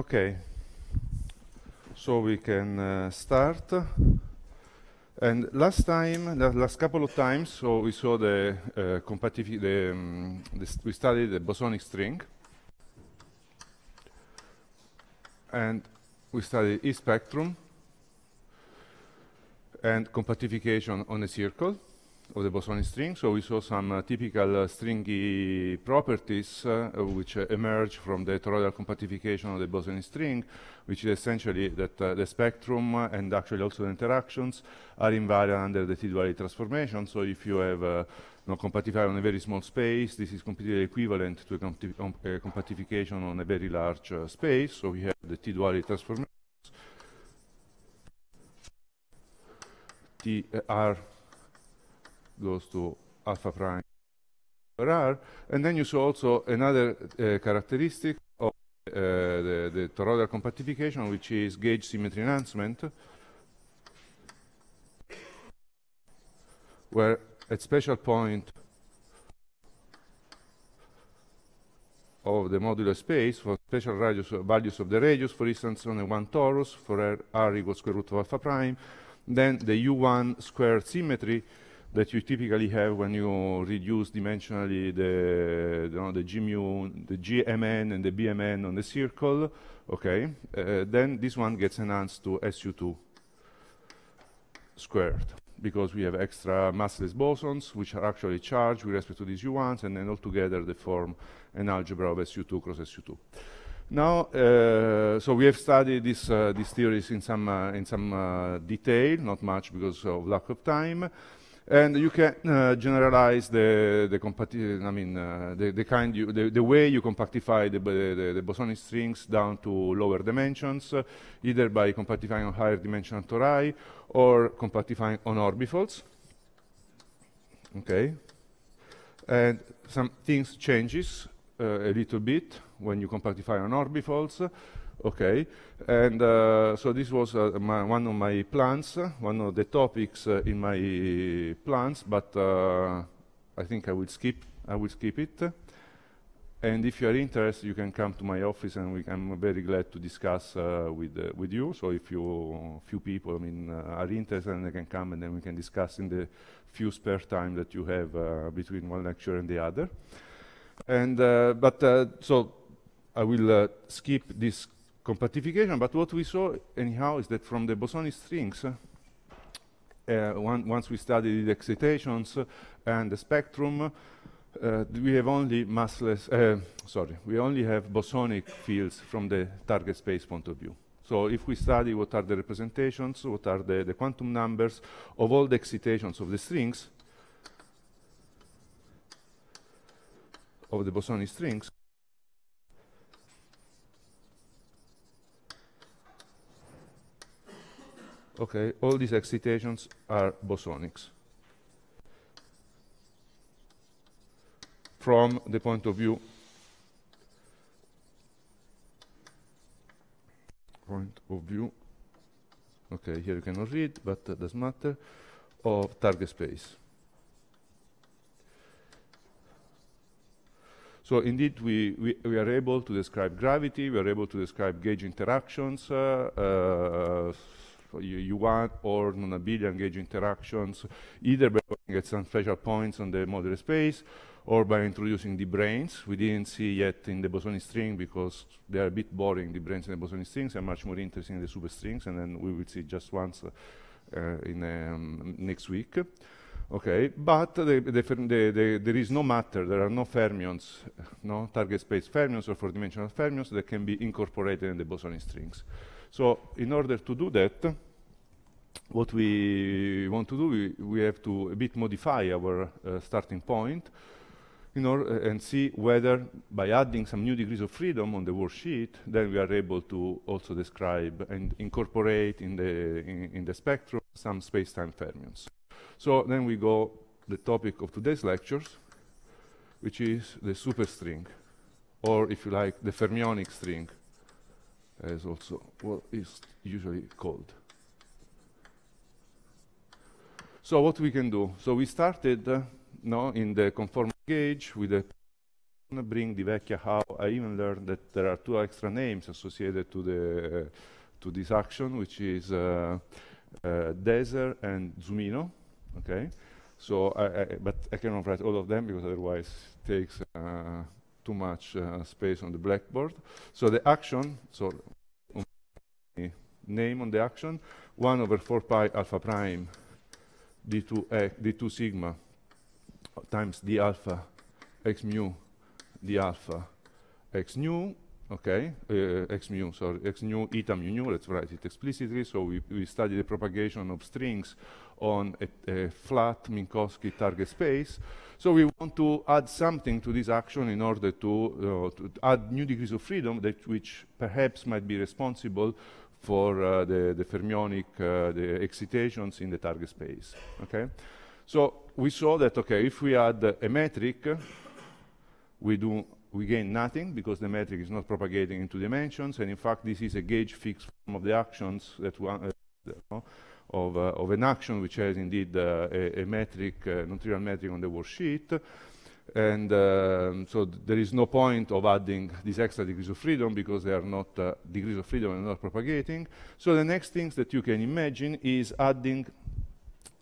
Okay, so we can uh, start. And last time, the last couple of times, so we saw the uh, compatibility, the, um, the we studied the bosonic string, and we studied E spectrum and compactification on a circle of the bosonic string. So we saw some uh, typical uh, stringy properties uh, which emerge from the toroidal compactification of the bosonic string, which is essentially that the spectrum and actually also the interactions are invariant under the T-duality transformation. So if you have a compactification compactify on a very small space. This is completely equivalent to a, um, a compactification on a very large uh, space. So we have the T-duality transformations, TR goes to alpha prime R. And then you saw also another uh, characteristic of uh, the, the, toroidal compactification, which is gauge symmetry enhancement, where at special point of the modular space for special radius, values of the radius, for instance, on a one torus, for R, equals square root of alpha prime, then the U1 squared symmetry that you typically have when you reduce dimensionally the, you know, the, GMU, the GMN and the BMN on the circle, okay, uh, then this one gets enhanced to SU2 squared because we have extra massless bosons which are actually charged with respect to these U1s and then altogether they form an algebra of SU2 cross SU2. Now, uh, so we have studied this, uh, these theories in some, uh, in some uh, detail, not much because of lack of time and you can uh, generalize the the I mean uh, the, the kind you, the, the way you compactify the, the, the bosonic strings down to lower dimensions, uh, either by compactifying on higher dimensional tori or compactifying on orbifolds. Okay, and some things changes uh, a little bit when you compactify on orbifolds. Okay, and uh, so this was uh, my, one of my plans, uh, one of the topics uh, in my plans, but uh, I think I will skip, I will skip it. And if you are interested, you can come to my office, and I'm very glad to discuss uh, with with you. So if you few people, I mean, are interested, and they can come, and then we can discuss in the few spare time that you have between one lecture and the other. And but so I will skip this compactification, but what we saw anyhow is that from the bosonic strings, uh, uh, one, once we studied the excitations and the spectrum, uh, we have only massless, uh, sorry, we only have bosonic fields from the target space point of view. So if we study what are the representations, what are the, the quantum numbers of all the excitations of the strings, of the bosonic strings, Okay, all these excitations are bosonics from the point of view point of view okay here you cannot read but that doesn't matter of target space So indeed, we, we, we, are able to describe gravity, we are able to describe gauge interactions, uh, uh, you, want or non abelian engage interactions, either by looking at some special points on the model space or by introducing the brains. We didn't see yet in the bosonic string because they are a bit boring, the brains in the bosonic strings are much more interesting in the superstrings, and then we will see just once uh, in um, next week. Okay, but the, the, the, there is no matter, there are no fermions, no target space fermions or four-dimensional fermions that can be incorporated in the bosonic strings. So in order to do that, what we want to do, we, we have to a bit modify our uh, starting point in order uh, and see whether by adding some new degrees of freedom on the worksheet, then we are able to also describe and incorporate in the, in, in the spectrum some space-time fermions. So then we go the topic of today's lectures, which is the superstring, or if you like, the fermionic string as also what is usually called. So what we can do? So we started uh, in the conformal gauge with the bring the vecchia how. I even learned that there are two extra names associated to the uh, to this action, which is uh, uh and Zumino. Okay, so I, I, but I cannot write all of them because otherwise it takes uh, too much uh, space on the blackboard. So the action, so um, name on the action, 1 over 4 pi alpha prime d2, x, d2 sigma times d alpha x mu d alpha x nu, okay, uh, x mu, sorry, x nu, eta mu nu, let's write it explicitly. So we, we study the propagation of strings on a, a flat Minkowski target space. So we want to add something to this action in order to, uh, to add new degrees of freedom that which perhaps might be responsible for uh, the, the, fermionic uh, the excitations in the target space. Okay, so we saw that okay, if we add uh, a metric, we do we gain nothing because the metric is not propagating into dimensions, and in fact, this is a gauge fixed form of the actions that one. Uh, of, uh, of an action, which has indeed uh, a, a, metric, uh, non-trivial metric on the worksheet. And um, so th there is no point of adding these extra degrees of freedom because they are not uh, degrees of freedom and not propagating. So the next things that you can imagine is adding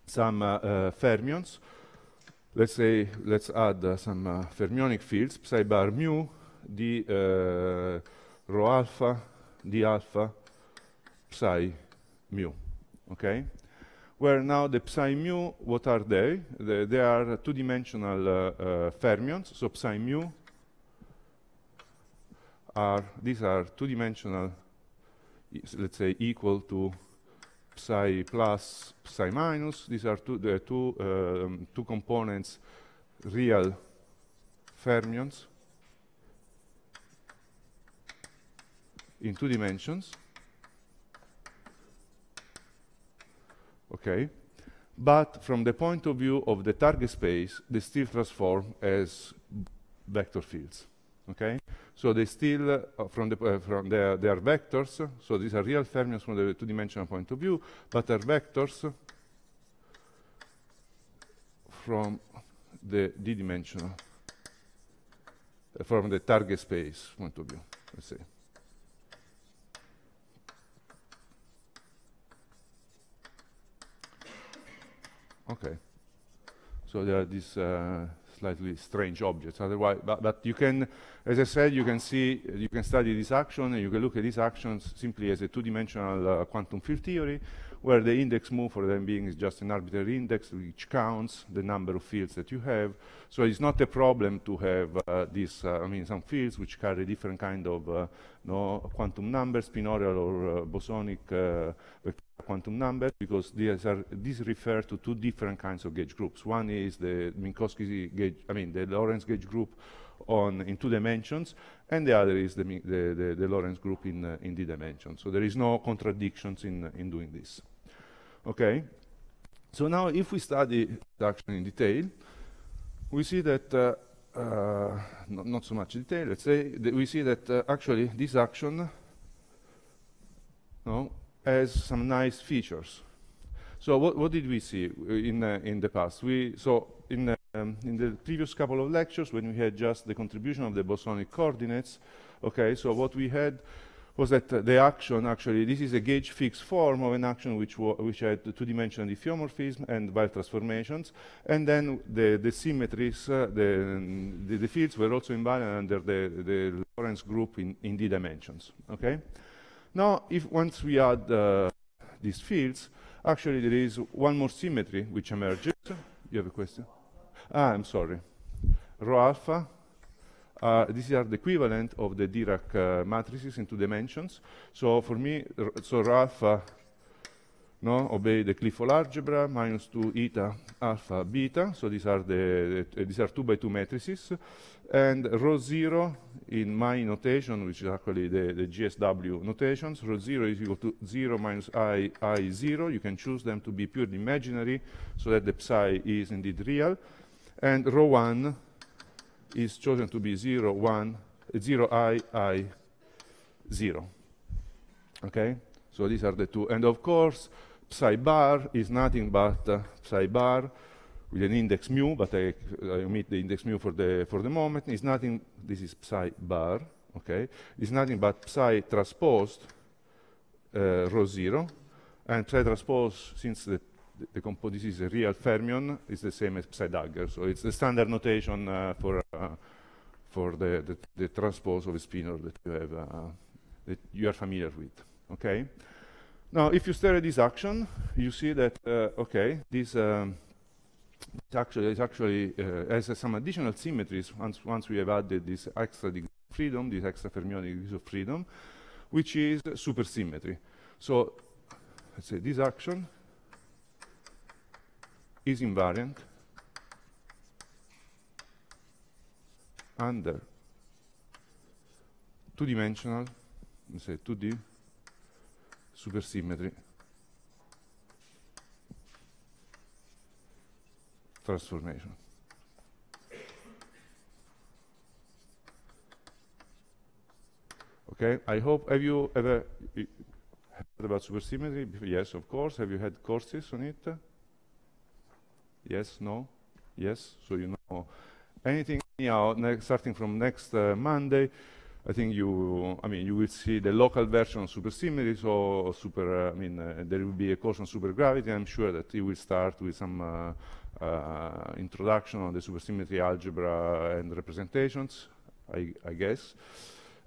some uh, uh, fermions. Let's say, let's add uh, some fermionic fields, psi bar mu, d rho alpha, d alpha, psi mu okay? Where now the psi mu, what are they? The, they are two-dimensional uh, uh, fermions, so psi mu are, these are two-dimensional, let's say, equal to psi plus, psi minus. These are two, the two, um, two components, real fermions in two dimensions. okay? But from the point of view of the target space, they still transform as vector fields, okay? So they still, uh, from, the, uh, from their, are vectors, so these are real fermions from the two-dimensional point of view, but are vectors from the d-dimensional, uh, from the target space point of view, let's see. Okay. So there are these uh, slightly strange objects. Otherwise, but, but, you can, as I said, you can see, you can study this action, and you can look at these actions simply as a two-dimensional uh, quantum field theory, where the index move for the time being is just an arbitrary index which counts the number of fields that you have. So it's not a problem to have uh, uh, I mean, some fields which carry different kind of uh, no quantum numbers, spinorial or uh, bosonic uh, quantum numbers, because these are these refer to two different kinds of gauge groups. One is the Minkowski gauge, I mean, the Lorentz gauge group on in two dimensions, and the other is the, the, the, the Lorentz group in, uh, in d dimensions. So there is no contradictions in, in doing this. Okay. So now if we study reduction in detail, we see that, uh, uh, not, not, so much detail, let's say, we see that uh, actually this action no, has some nice features. So what, what did we see uh, in, uh, in the past? We, so in, um, in the previous couple of lectures, when we had just the contribution of the bosonic coordinates, okay, so what we had was that uh, the action actually, this is a gauge fixed form of an action which, which had two-dimensional diffeomorphism and valve transformations, and then the, the symmetries, uh, the, the, the, fields were also invariant under the, the Lorentz group in, in D dimensions, okay? Now, if once we add uh, these fields, actually there is one more symmetry which emerges. You have a question? Ah, I'm sorry. Rho alpha uh, these are the equivalent of the Dirac uh, matrices in two dimensions. So for me, so alpha uh, no, obey the Clifford algebra, minus 2 eta, alpha, beta. So these are, the, the uh, these are 2 by 2 matrices. And row 0 in my notation, which is actually the, the GSW notations, row 0 is equal to 0 minus i, i 0. You can choose them to be purely imaginary so that the psi is indeed real. And row 1 is chosen to be 0, 1, 0, i, i, 0. Okay? So these are the two. And of course, psi bar is nothing but uh, psi bar with an index mu, but I, I omit the index mu for the, for the moment, is nothing, this is psi bar, okay? It's nothing but psi transposed uh, rho zero, and psi transpose, since the the, the this is a real fermion, is the same as Psi-Dagger. So it's the standard notation uh, for uh, for the, the, the, transpose of a spinor that you have uh, that you are familiar with. Okay. Now, if you stare at this action, you see that uh, okay, this. Um, it actually, it actually uh, has uh, some additional symmetries once, once we have added this extra degree of freedom, this extra fermionic degree of freedom, which is supersymmetry. So let's say this action is invariant under two-dimensional, say 2D supersymmetry transformation. Okay, I hope, have you ever heard about supersymmetry? Yes, of course. Have you had courses on it? Yes, no, yes, so you know. Anything, anyhow, next, starting from next uh, Monday, I think you, I mean, you will see the local version of supersymmetry, so super, uh, I mean, uh, there will be a course on supergravity. I'm sure that it will start with some uh, uh, introduction on the supersymmetry algebra and representations, I, I guess.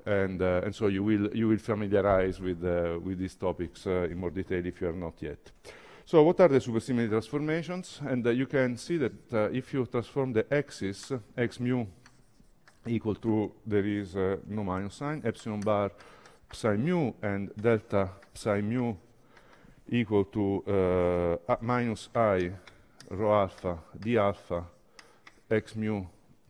And, uh, and so you will, you will familiarize with, with these topics in more detail if you are not yet. So what are the supersymmetry transformations? And uh, you can see that uh, if you transform the axis, uh, x mu equal to, there is no minus sign, epsilon bar psi mu and delta psi mu equal to uh, minus i rho alpha d alpha x mu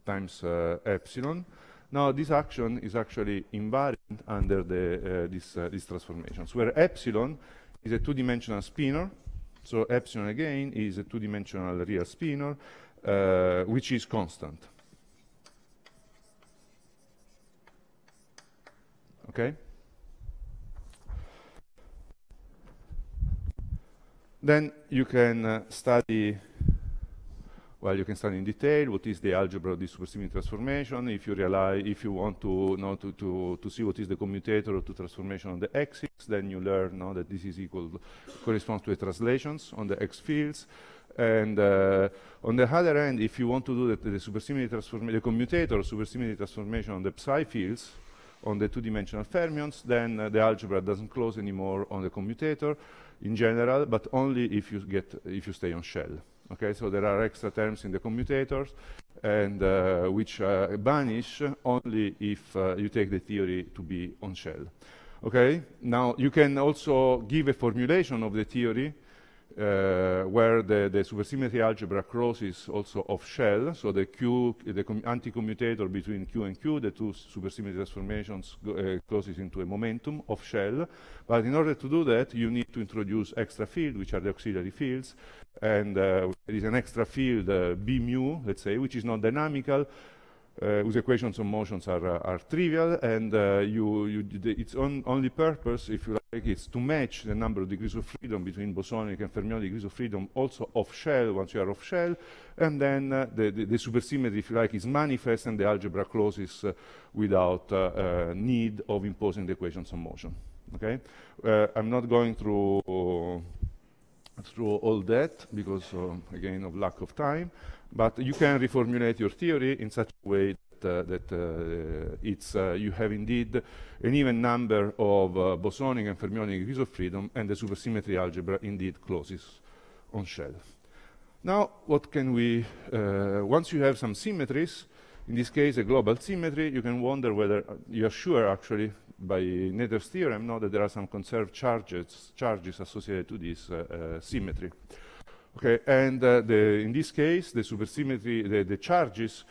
times uh, epsilon. Now this action is actually invariant under the, uh, this, these transformations, where epsilon is a two-dimensional spinor so epsilon again is a two-dimensional real spinor, uh, which is constant. Okay. Then you can uh, study well, you can study in detail what is the algebra of the supersymmetry transformation. If you realize, if you want to know to, to, to see what is the commutator of two transformation on the axis, then you learn now that this is equal corresponds to the translations on the x fields. And uh, on the other hand, if you want to do the, the supersymmetry transformation, the commutator supersymmetry transformation on the psi fields, on the two-dimensional fermions, then uh, the algebra doesn't close anymore on the commutator in general, but only if you get if you stay on shell. Okay, so there are extra terms in the commutators, and uh, which uh, vanish only if uh, you take the theory to be on shell. Okay, now you can also give a formulation of the theory uh, where the, the, supersymmetry algebra crosses also off shell, so the Q, the anti-commutator between Q and Q, the two supersymmetry transformations go, uh, into a momentum off shell. But in order to do that, you need to introduce extra fields, which are the auxiliary fields, and uh, there is an extra field, uh, b mu, let's say, which is not dynamical, uh, whose equations of motions are, uh, are trivial, and uh, you, you its on only purpose, if you like, is to match the number of degrees of freedom between bosonic and fermionic degrees of freedom also off shell, once you are off shell, and then uh, the, the, the, supersymmetry, if you like, is manifest and the algebra closes without need of imposing the equations of motion. Okay, I'm not going through through all that because, um, again, of lack of time. But you can reformulate your theory in such a way uh, that uh, it's uh, you have indeed an even number of uh, bosonic and fermionic degrees of freedom, and the supersymmetry algebra indeed closes on shell. Now, what can we? Uh, once you have some symmetries, in this case a global symmetry, you can wonder whether you are sure actually by Nether's theorem now that there are some conserved charges, charges associated to this uh, uh, symmetry. Okay, and uh, the, in this case, the supersymmetry, the, the charges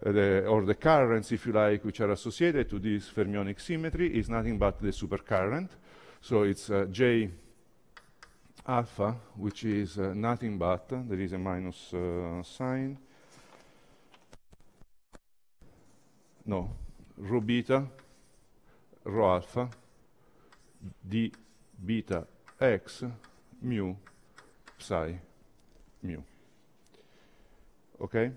the, or the currents, if you like, which are associated to this fermionic symmetry is nothing but the supercurrent. So it's uh, J alpha, which is uh, nothing but, uh, there is a minus sign. No, rho beta rho alpha d beta x mu psi mu. Okay?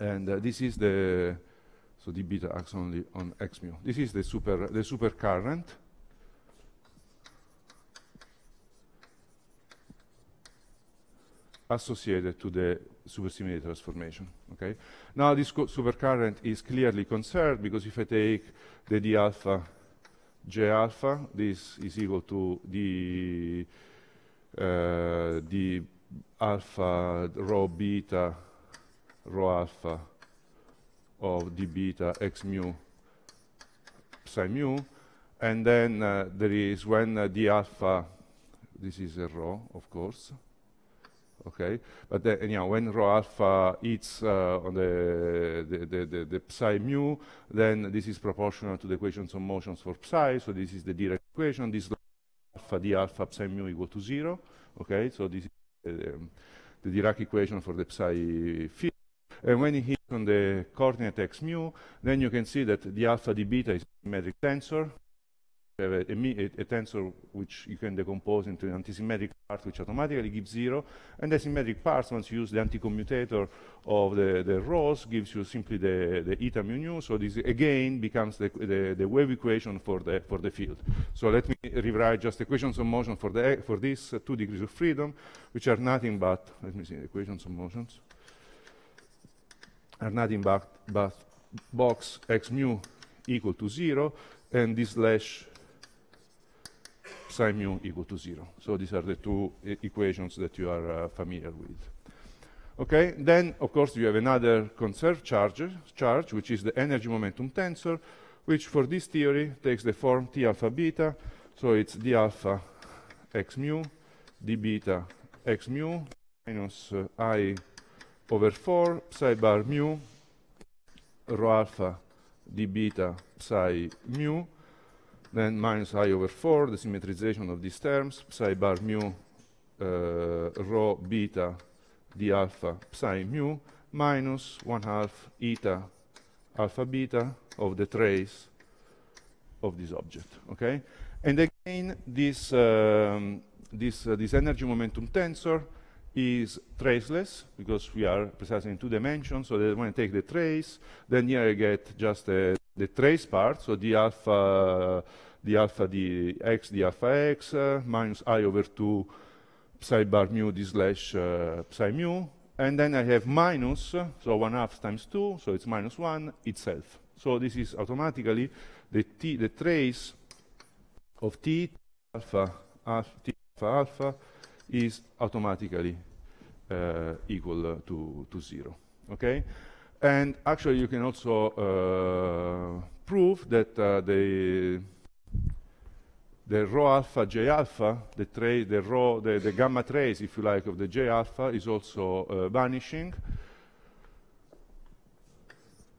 And uh, this is the, so d beta acts only on x mu. This is the super, the super current associated to the supersymmetry transformation. Okay, now this supercurrent is clearly conserved because if I take the d alpha j alpha, this is equal to the uh, alpha rho beta rho alpha of d beta x mu psi mu, and then uh, there is when uh, d alpha, this is a rho, of course, okay? But the, you know, when rho alpha hits uh, on the, the, the, the, the psi mu, then this is proportional to the equations of motions for psi, so this is the Dirac equation, this alpha d alpha psi mu equal to zero, okay? So this is the Dirac equation for the psi field. And when you hit on the coordinate x mu, then you can see that the alpha d beta is a symmetric tensor, you have a, a, tensor which you can decompose into an antisymmetric part which automatically gives zero, and the symmetric parts, once you use the anticommutator of the, the rows, gives you simply the, the eta mu nu, so this again becomes the, the, the, wave equation for the, for the field. So let me rewrite just equations of motion for, the, for these uh, two degrees of freedom, which are nothing but, let me see, equations of motions, are nothing but, but box x mu equal to zero, and this slash sine mu equal to zero. So these are the two equations that you are uh, familiar with. Okay, then of course you have another conserved charge, charge, which is the energy momentum tensor, which for this theory takes the form T alpha beta, so it's D alpha x mu, D beta x mu, minus uh, I over 4 psi bar mu, rho alpha D beta psi mu, then minus i over 4, the symmetrization of these terms, psi bar mu uh, rho beta d alpha psi mu minus 1 half eta alpha beta of the trace of this object, okay? And again, this, um, this, uh, this energy momentum tensor is traceless because we are precisely in two dimensions, so that when I take the trace, then here I get just a the trace part, so the alpha, the alpha the alpha x, uh, minus i over 2 psi bar mu d slash uh, psi mu, and then I have minus, uh, so 1 half times 2, so it's minus 1 itself. So this is automatically the t, the trace of t alpha, alpha t alpha alpha is automatically uh, equal to, to 0, okay? And actually, you can also uh, prove that uh, the the rho alpha j alpha, the trace, the rho, the, the, gamma trace, if you like, of the j alpha is also uh, vanishing.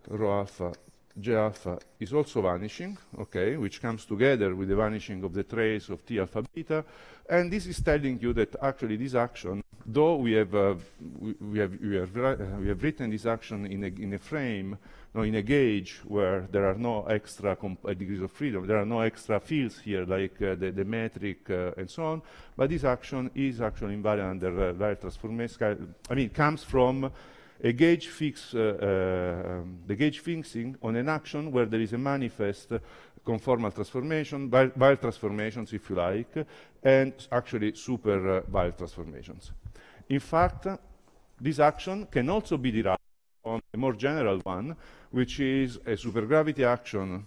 Rho alpha J alpha is also vanishing, okay, which comes together with the vanishing of the trace of T alpha beta, and this is telling you that actually this action, though we have uh, we, we, have we have, uh, we have written this action in a in a frame, no, in a gauge where there are no extra uh, degrees of freedom, there are no extra fields here like uh, the, the metric uh, and so on, but this action is actually invariant under uh, transformation. I mean, comes from a gauge fix, uh, uh, um, the gauge fixing on an action where there is a manifest uh, conformal transformation, bi bial transformations, if you like, and actually super bial uh, transformations. In fact, this action can also be derived on a more general one, which is a supergravity action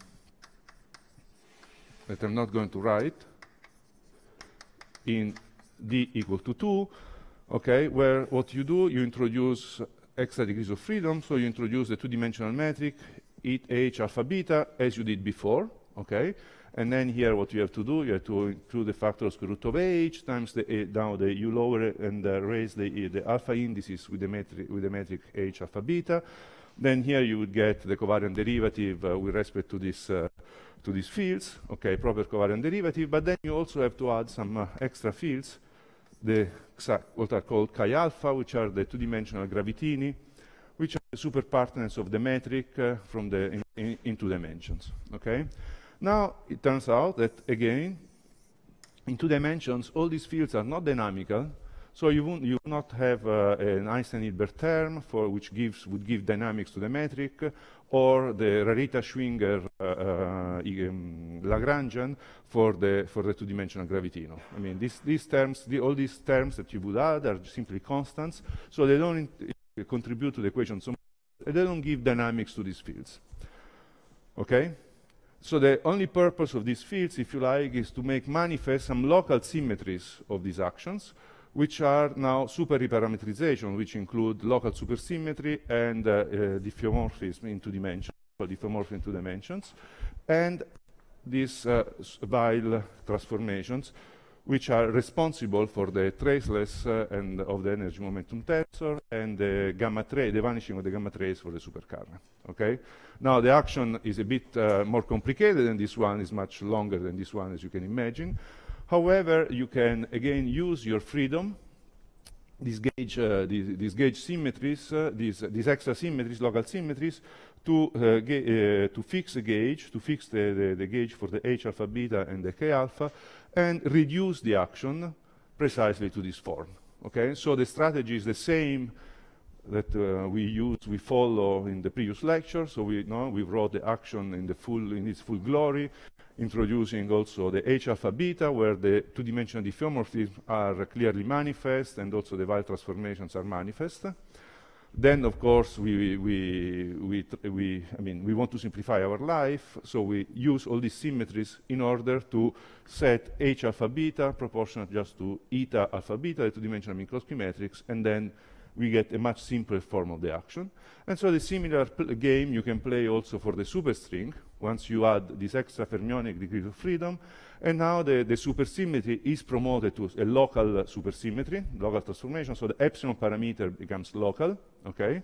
that I'm not going to write in d equal to 2, okay, where what you do, you introduce extra degrees of freedom, so you introduce the two-dimensional metric, it, h, alpha, beta, as you did before, okay? And then here what you have to do, you have to include the factor square root of h times the, uh, now the, you lower and uh, raise the, uh, the alpha indices with the, metric, with the metric h alpha beta. Then here you would get the covariant derivative uh, with respect to this uh, to these fields, okay, proper covariant derivative, but then you also have to add some uh, extra fields the, what are called chi alpha, which are the two-dimensional gravitini, which are the superpartners of the metric uh, from the in, in, in, two dimensions. Okay. Now it turns out that again, in two dimensions, all these fields are not dynamical, so you won't, you not have uh, an Einstein-Hilbert term for which gives would give dynamics to the metric, or the Rarita-Schwinger uh, uh, um, Lagrangian for the for the two-dimensional gravitino. I mean, these these terms, the, all these terms that you would add are simply constants, so they don't contribute to the equation so they don't give dynamics to these fields. Okay. So the only purpose of these fields, if you like, is to make manifest some local symmetries of these actions, which are now superhyperparametrization, which include local supersymmetry and uh, uh, diffeomorphism into dimensions, diffeomorphism into dimensions, and these uh, transformations, which are responsible for the traceless uh, and of the energy momentum tensor and the gamma trace, the vanishing of the gamma trace for the supercarnet. Okay. Now the action is a bit uh, more complicated, and this one is much longer than this one, as you can imagine. However, you can again use your freedom these gauge, uh, these, these, gauge symmetries, uh, these, these extra symmetries, local symmetries, to, uh, uh, to fix the gauge, to fix the, the, the, gauge for the h alpha beta and the k alpha, and reduce the action precisely to this form. Okay, so the strategy is the same that uh, we use, we follow in the previous lecture. So we, you know, we wrote the action in, the full, in its full glory introducing also the H alpha beta, where the two-dimensional diffeomorphisms are clearly manifest and also the Weil transformations are manifest. Then, of course, we, we, we, we, I mean, we want to simplify our life, so we use all these symmetries in order to set H alpha beta proportional just to eta alpha beta, the two-dimensional Minkowski matrix, and then we get a much simpler form of the action. And so the similar game you can play also for the superstring, once you add this extra fermionic degree of freedom, and now the, the supersymmetry is promoted to a local uh, supersymmetry, local transformation, so the epsilon parameter becomes local, okay?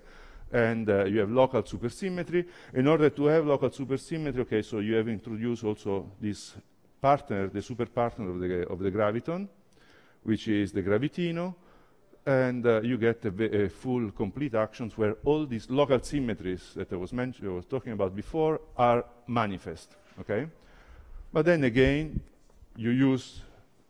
and uh, you have local supersymmetry. In order to have local supersymmetry, okay, so you have introduced also this partner, the superpartner of the, of the graviton, which is the gravitino, and uh, you get a, a, full complete actions where all these local symmetries that I was, I was talking about before are manifest, okay? But then again, you use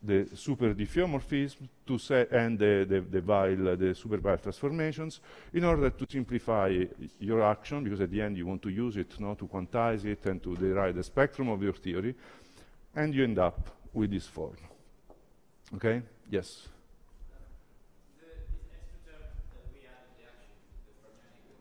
the super diffeomorphism to set and the, the, the vile, uh, the super vile transformations in order to simplify your action because at the end you want to use it, not to quantize it and to derive the spectrum of your theory and you end up with this form, okay? Yes?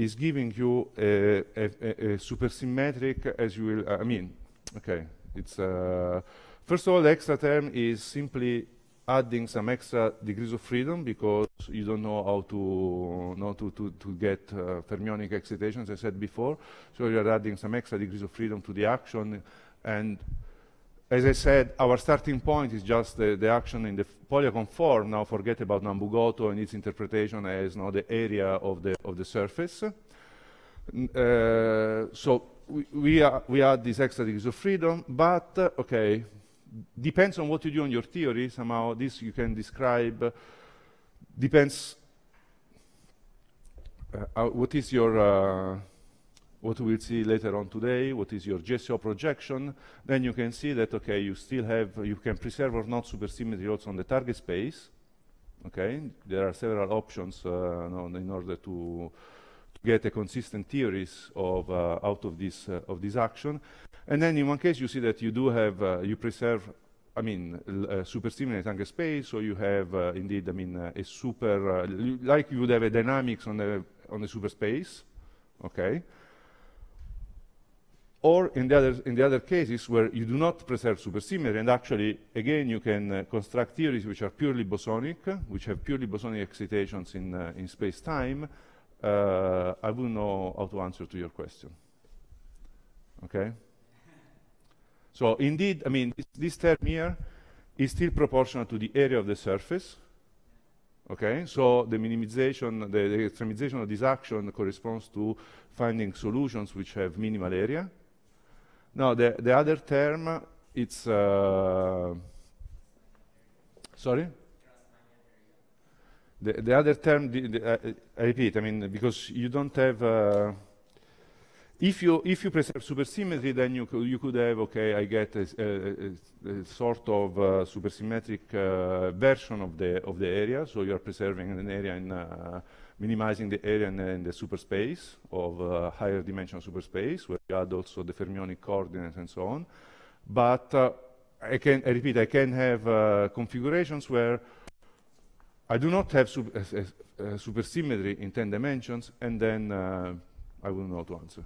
is giving you a, a, a supersymmetric, as you will, uh, I mean, okay, it's, uh, first of all, the extra term is simply adding some extra degrees of freedom because you don't know how to, know to, to, to get uh, fermionic excitations, as I said before, so you're adding some extra degrees of freedom to the action and as I said, our starting point is just the, the action in the polygon form. Now forget about Nambugoto and its interpretation as you the area of the, of the surface. Uh, so we, we, are, we add this extra degrees of freedom, but, uh, okay, depends on what you do on your theory. Somehow this you can describe, depends uh, uh what is your uh, what we'll see later on today, what is your GSO projection, then you can see that, okay, you still have, you can preserve or not supersymmetry also on the target space. Okay, there are several options uh, in order to, to, get a consistent theories of, uh, out of this, uh, of this action. And then in one case, you see that you do have, uh, you preserve, I mean, uh, supersymmetry target space, so you have uh, indeed, I mean, a super, like you would have a dynamics on the, on the superspace, okay? or in the, other, in the other cases where you do not preserve supersymmetry, and actually, again, you can uh, construct theories which are purely bosonic, which have purely bosonic excitations in, uh, in space-time, uh, I wouldn't know how to answer to your question. Okay? So indeed, I mean, this, this term here is still proportional to the area of the surface, Okay, so the minimization, the, the extremization of this action corresponds to finding solutions which have minimal area. No, the, the other term, it's, uh, sorry? The, the other term, the, the, uh, I repeat, I mean, because you don't have, uh, if you if you preserve supersymmetry, then you could, you could have okay, I get a, a, a, sort of uh, supersymmetric uh, version of the of the area. So you are preserving an area in uh, minimizing the area in, in the superspace of uh, higher dimensional superspace, where we add also the fermionic coordinates and so on. But uh, I can, I repeat, I can have uh, configurations where I do not have uh, uh, uh, supersymmetry in 10 dimensions, and then I will know to answer.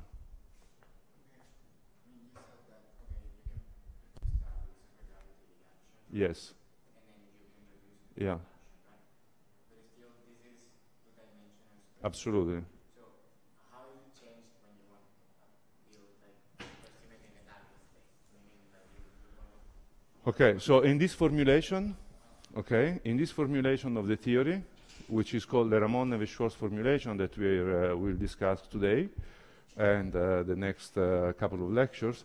Yes. Yeah. Absolutely. Okay, so in this formulation, okay, in this formulation of the theory, which is called the Ramon neves Schwarz formulation that we uh, will discuss today and uh, the next uh, couple of lectures,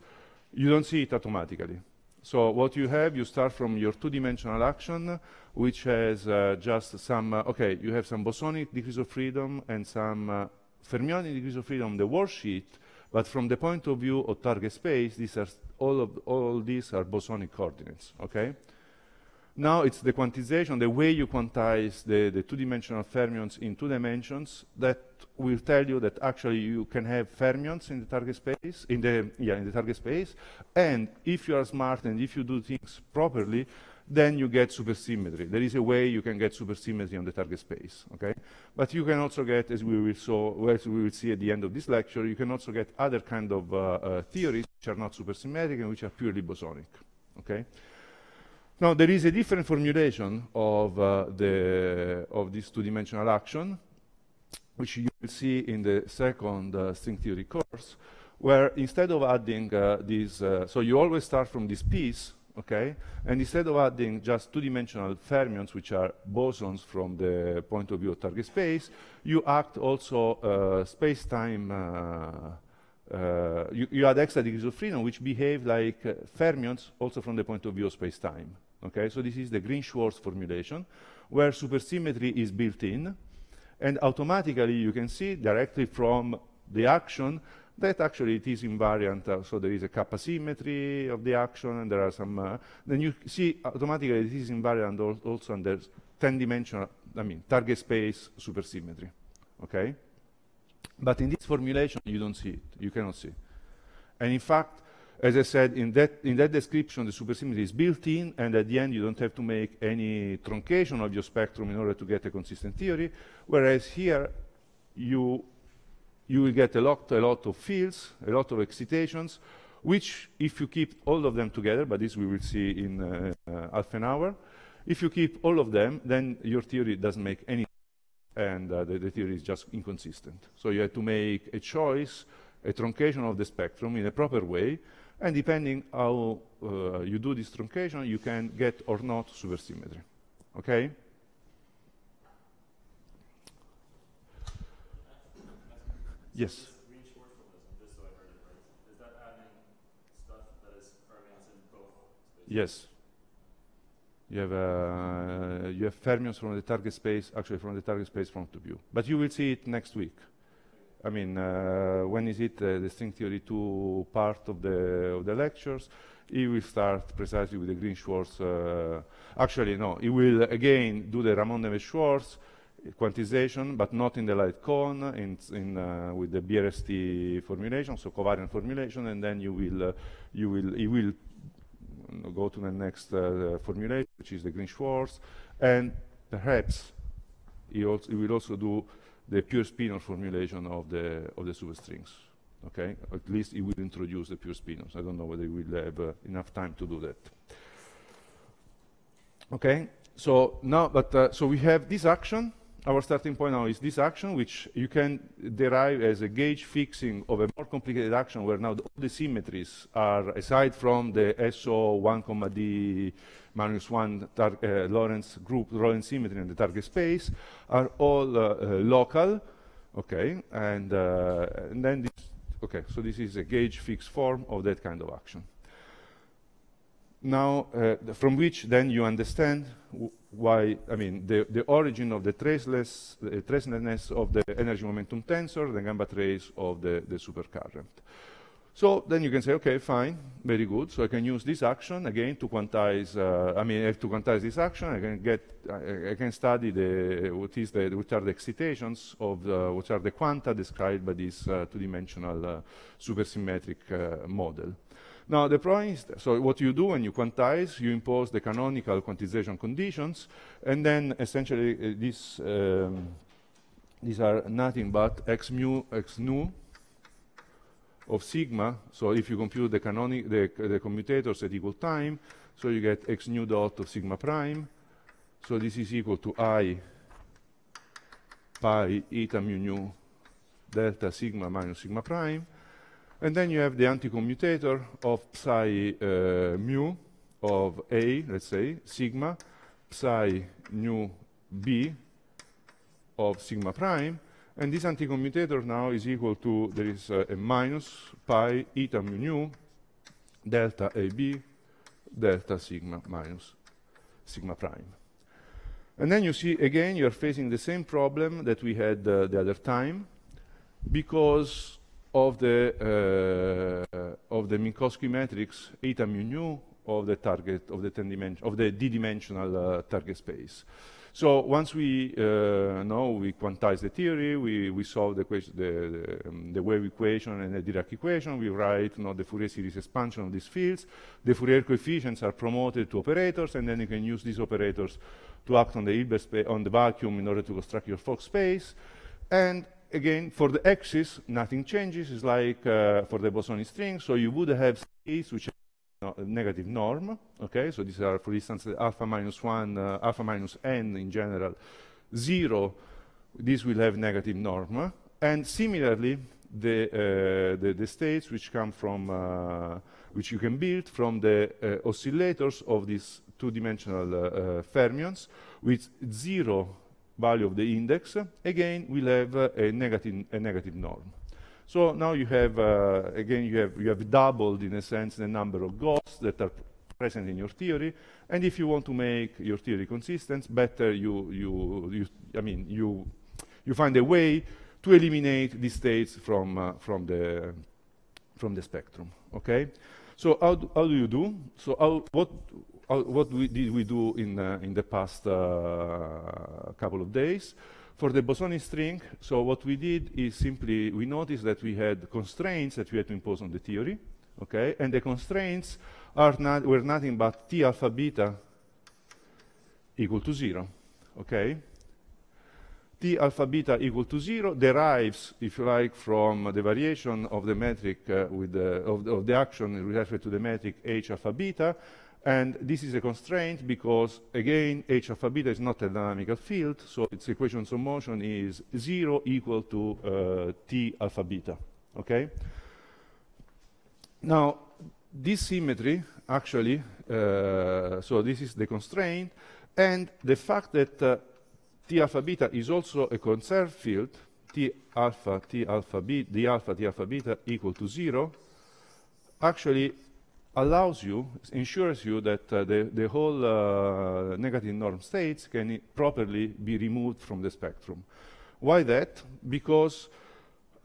you don't see it automatically. So what you have, you start from your two-dimensional action, which has uh, just some, uh, okay, you have some bosonic degrees of freedom and some uh, fermionic degrees of freedom, the worksheet, but from the point of view of target space, these are all of all these are bosonic coordinates, okay? Now it's the quantization, the way you quantize the, the two-dimensional fermions in two dimensions that will tell you that actually you can have fermions in the target space, in the, yeah, in the target space, and if you are smart and if you do things properly, then you get supersymmetry. There is a way you can get supersymmetry on the target space, okay? But you can also get, as we will, saw, as we will see at the end of this lecture, you can also get other kind of uh, uh, theories which are not supersymmetric and which are purely bosonic, okay? Now, there is a different formulation of, uh, the, of this two-dimensional action, which you will see in the second uh, string theory course, where instead of adding uh, these, uh, so you always start from this piece, okay? And instead of adding just two-dimensional fermions, which are bosons from the point of view of target space, you act also uh, space-time, uh, uh, you, you, add extra degrees of freedom, which behave like fermions also from the point of view of space-time, okay? So this is the Green-Schwarz formulation, where supersymmetry is built in, and automatically you can see directly from the action that actually it is invariant. Uh, so there is a kappa symmetry of the action, and there are some. Uh, then you see automatically it is invariant al also under 10-dimensional, I mean, target space supersymmetry. Okay, but in this formulation you don't see it. You cannot see, and in fact as I said, in that, in that description, the supersymmetry is built in, and at the end, you don't have to make any truncation of your spectrum in order to get a consistent theory, whereas here, you, you will get a lot, a lot of fields, a lot of excitations, which, if you keep all of them together, but this we will see in uh, uh, half an hour, if you keep all of them, then your theory doesn't make any and uh, the, the theory is just inconsistent. So you have to make a choice, a truncation of the spectrum in a proper way, and depending how uh, you do this truncation, you can get or not supersymmetry. Okay? Yes. Yes. You have, uh, you have fermions from the target space, actually from the target space front of view. But you will see it next week. I mean, uh, when is it uh, the string theory 2 part of the, of the lectures? He will start precisely with the Green-Schwartz. Uh, actually, no, he will again do the Ramon Neves-Schwartz quantization, but not in the light cone, in, in uh, with the BRST formulation, so covariant formulation, and then you will, uh, you will, he will go to the next uh, formulation, which is the Green-Schwartz, and perhaps he, also, he will also do the pure spinor formulation of the, of the superstrings. Okay, at least it will introduce the pure spinors. I don't know whether we will have uh, enough time to do that. Okay, so now, but uh, so we have this action our starting point now is this action, which you can derive as a gauge fixing of a more complicated action where now all the symmetries are, aside from the SO 1, D minus 1 uh, Lorentz group, Lorentz symmetry in the target space, are all uh, uh, local, okay, and, uh, and then this, okay, so this is a gauge fixed form of that kind of action now, uh, from which then you understand why, I mean, the, the origin of the traceless, the tracelessness of the energy momentum tensor, the gamma trace of the, the supercurrent. So then you can say, okay, fine, very good. So I can use this action again to quantize, uh, I mean, I uh, have to quantize this action. I can get, I, I can study the, what is the, what are the excitations of the, what are the quanta described by this uh, two-dimensional uh, supersymmetric uh, model. Now, the problem is, so what you do when you quantize, you impose the canonical quantization conditions, and then essentially uh, this, um, these are nothing but x mu, x nu of sigma. So if you compute the, canoni the, the commutators at equal time, so you get x nu dot of sigma prime. So this is equal to i pi eta mu nu delta sigma minus sigma prime. And then you have the anti-commutator of psi uh, mu of A, let's say, sigma, psi nu B of sigma prime, and this anti-commutator now is equal to, there is uh, a minus pi eta mu nu delta AB delta sigma minus sigma prime. And then you see, again, you're facing the same problem that we had uh, the other time, because of the uh, of the Minkowski matrix eta mu nu of the target of the ten dimension of the d-dimensional uh, target space. So once we uh, know we quantize the theory, we, we solve the, the, the, um, the, wave equation and the Dirac equation, we write you know, the Fourier series expansion of these fields, the Fourier coefficients are promoted to operators, and then you can use these operators to act on the, Hilbert on the vacuum in order to construct your Fock space, and again, for the axis, nothing changes. It's like uh, for the bosonic string. So you would have states which are negative norm. Okay, so these are, for instance, alpha minus 1, uh, alpha minus n in general, 0. This will have negative norm. And similarly, the, uh, the, the, states which come from, uh, which you can build from the uh, oscillators of these two-dimensional uh, fermions with 0 value of the index, again, we'll have a, negative, a negative norm. So now you have, uh, again, you have, you have doubled, in a sense, the number of ghosts that are present in your theory. And if you want to make your theory consistent, better you, you, you I mean, you, you find a way to eliminate these states from, uh, from, the, from the spectrum, okay? So how do, how do you do? So how, what, Oh, what we did we do in, uh, in the past uh, couple of days? For the bosonic string, so what we did is simply, we noticed that we had constraints that we had to impose on the theory, okay? And the constraints are not, were nothing but T alpha beta equal to zero, okay? T alpha beta equal to zero derives, if you like, from the variation of the metric uh, with the, of, the, of the action to the metric H alpha beta, and this is a constraint because, again, h alpha beta is not a dynamical field, so its equations of motion is 0 equal to uh, t alpha beta, okay? Now, this symmetry, actually, uh, so this is the constraint, and the fact that uh, T alpha beta is also a conserved field, T alpha, T alpha, beta, B, D alpha, T alpha beta equal to zero, actually allows you, ensures you that uh, the, the whole uh, negative norm states can properly be removed from the spectrum. Why that? Because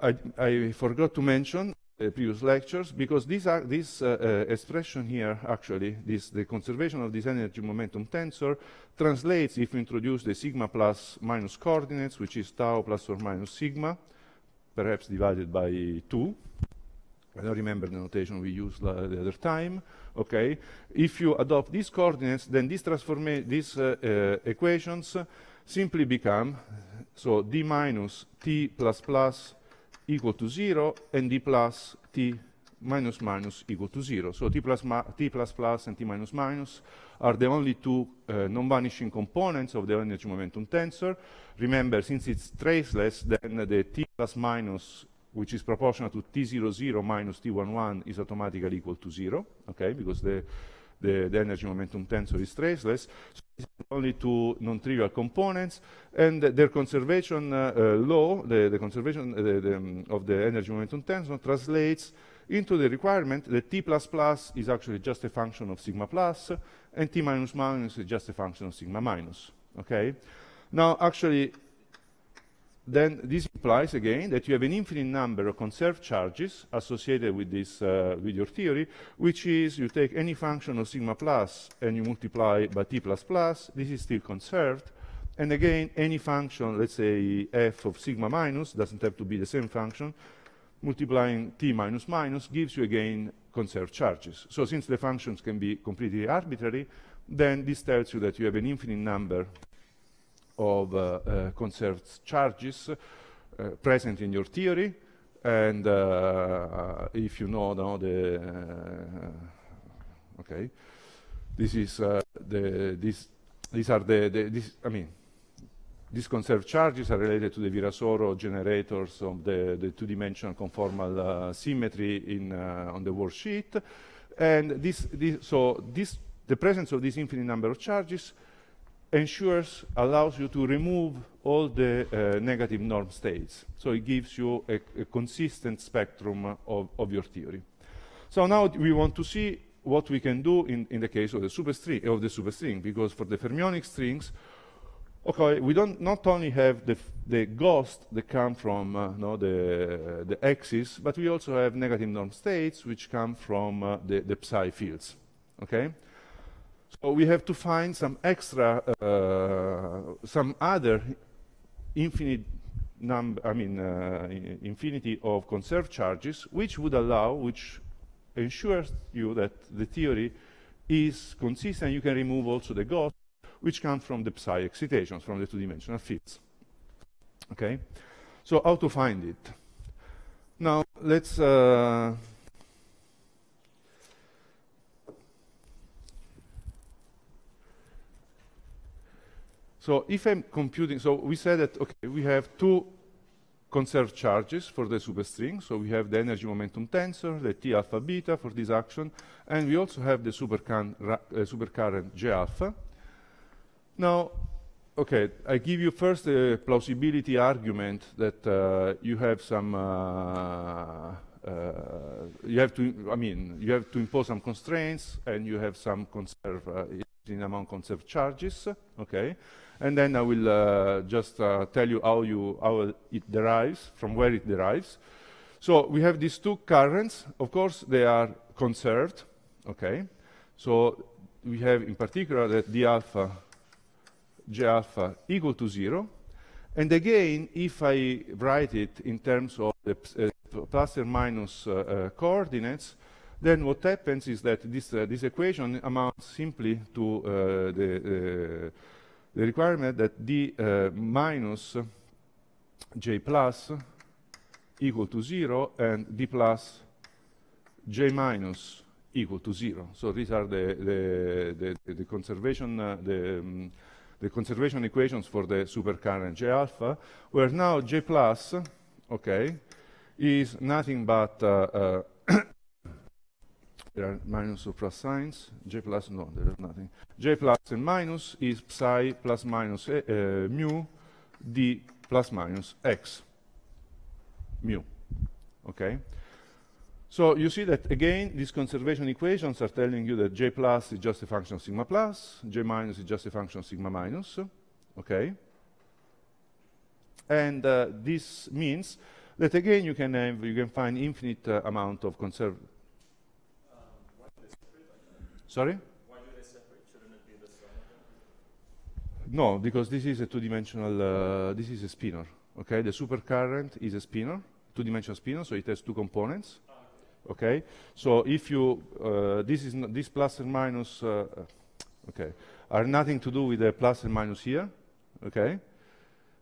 I, I forgot to mention uh, previous lectures, because this uh, uh, expression here, actually, this, the conservation of this energy momentum tensor, translates if we introduce the sigma plus minus coordinates, which is tau plus or minus sigma, perhaps divided by 2, I don't remember the notation we used the other time, okay? If you adopt these coordinates, then these, these uh, uh, equations simply become, so d minus t plus plus equal to zero, and d plus t minus minus equal to zero. So t plus, t plus plus and t minus minus are the only two uh, non-vanishing components of the energy momentum tensor. Remember, since it's traceless, then the t plus minus which is proportional to T00 minus T11 is automatically equal to zero, okay, because the, the, the energy momentum tensor is traceless. So only to non-trivial components, and their conservation uh, uh, law, the, the conservation uh, the, the, um, of the energy momentum tensor translates into the requirement that T++ is actually just a function of sigma plus, and T minus minus is just a function of sigma minus, okay? Now, actually, then this implies again that you have an infinite number of conserved charges associated with this uh, with your theory, which is you take any function of sigma plus and you multiply by t plus plus. This is still conserved, and again any function, let's say f of sigma minus, doesn't have to be the same function. Multiplying t minus minus gives you again conserved charges. So since the functions can be completely arbitrary, then this tells you that you have an infinite number of uh, uh, conserved charges uh, present in your theory, and if you know now the okay, this is the this these are the, the this I mean these conserved charges are related to the Virasoro generators of the, the two-dimensional conformal uh, symmetry in, uh, on the worksheet. And this, this, so this, the presence of this infinite number of charges ensures, allows you to remove all the uh, negative norm states. So it gives you a, a consistent spectrum of, of, your theory. So now we want to see what we can do in, in the case of the superstring, of the superstring, because for the fermionic strings, okay, we don't not only have the, the ghosts that come from uh, no, the, uh, the axis, but we also have negative norm states which come from uh, the, the psi fields, okay? So we have to find some extra, uh, some other infinite number, I mean, uh, infinity of conserved charges, which would allow, which ensures you that the theory is consistent. You can remove also the ghosts, which come from the psi excitations, from the two-dimensional fields. Okay? So how to find it? Now, let's... Uh, So if I'm computing, so we said that, okay, we have two conserved charges for the superstring. So we have the energy momentum tensor, the T alpha beta for this action, and we also have the uh, supercurrent uh, J alpha. Now, okay, I give you first the plausibility argument that uh, you have some, uh, uh, you have to, I mean, you have to impose some constraints and you have some conserve, uh, in among conserved charges, okay? And then I will uh, just uh, tell you how, you, how it derives, from where it derives. So we have these two currents. Of course, they are conserved, okay? So we have in particular that d alpha, j alpha equal to zero. And again, if I write it in terms of the uh, plus or minus uh, uh, coordinates, then what happens is that this, this equation amounts simply to the the requirement that d uh, minus j plus equal to 0 and d plus j minus equal to 0. So these are the, the, the, the conservation uh, the, um, the conservation equations for the supercurrent J alpha, where now J plus, okay, is nothing but uh, uh there are minus of plus signs. J plus, no, there is nothing. J plus and minus is psi plus minus a, uh, eh, eh, mu d plus minus x mu. Okay? So you see that again, these conservation equations are telling you that j plus is just a function of sigma plus, j minus is just a function of sigma minus, okay? And uh, this means that again you can have, you can find infinite uh, amount of conservation Sorry? Why do they separate? Shouldn't it be the sum No, because this is a two-dimensional, uh, this is a spinor, okay? The supercurrent is a spinor, two-dimensional spinor, so it has two components, ah, okay. okay? So if you, uh, this is, this plus and minus, uh, uh, okay, are nothing to do with the plus and minus here, okay?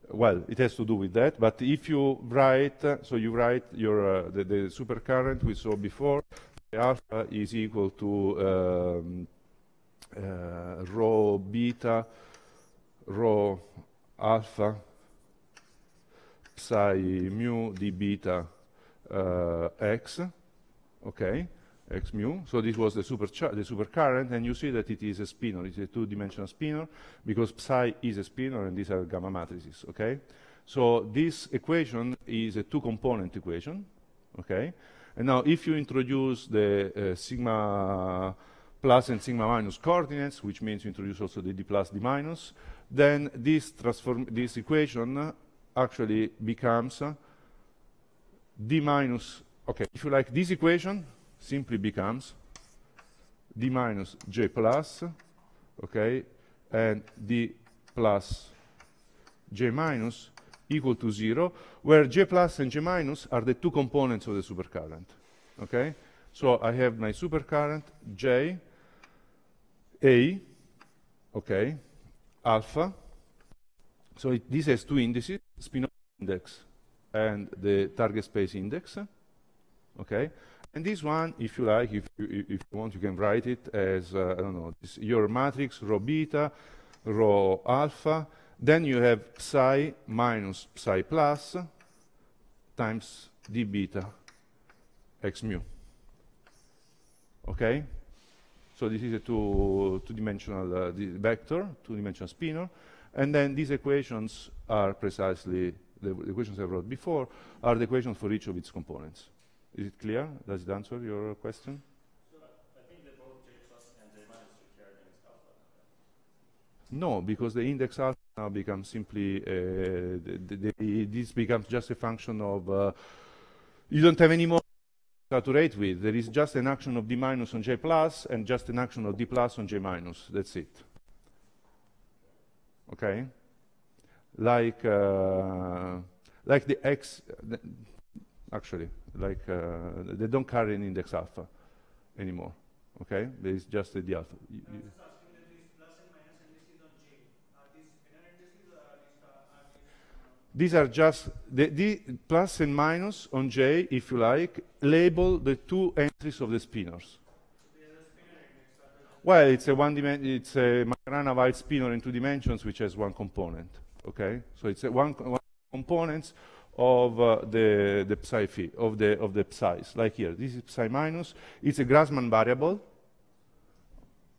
well, it has to do with that, but if you write, uh, so you write your, uh, the, the supercurrent we saw before alpha is equal to um, uh, rho beta, rho alpha, psi mu d beta uh, x, okay, x mu. So this was the super the supercurrent, and you see that it is a spinor. It's a two-dimensional spinor because psi is a spinor, and these are gamma matrices, okay. So this equation is a two-component equation, okay. And now if you introduce the uh, sigma plus and sigma minus coordinates, which means you introduce also the d plus, d minus, then this, this equation actually becomes d minus, okay, if you like, this equation simply becomes d minus j plus, okay, and d plus j minus equal to zero where J plus and J minus are the two components of the supercurrent. Okay? So I have my supercurrent J, A, okay, alpha. So it, this has two indices, spin index and the target space index. Okay? And this one, if you like, if you, if you want, you can write it as, uh, I don't know, your matrix, rho beta, rho alpha, then you have psi minus psi plus times d beta x mu. Okay? So this is a two-dimensional two uh, vector, two-dimensional spinor. And then these equations are precisely, the, the equations I wrote before, are the equations for each of its components. Is it clear? Does it answer your question? I think both and minus No, because the index alpha now becomes simply uh, the, the, this becomes just a function of uh, you don't have any more to saturate with. There is just an action of d minus on j plus and just an action of d plus on j minus. That's it. Okay, like uh, like the x actually like uh, they don't carry an index alpha anymore. Okay, there is just the alpha. You, you These are just the, the plus and minus on J, if you like, label the two entries of the spinors. Well, it's a one dimension, it's a Marana spinner in two dimensions, which has one component. Okay, so it's one, one components of uh, the the psi phi of the of the psi's. Like here, this is psi minus. It's a Grassmann variable,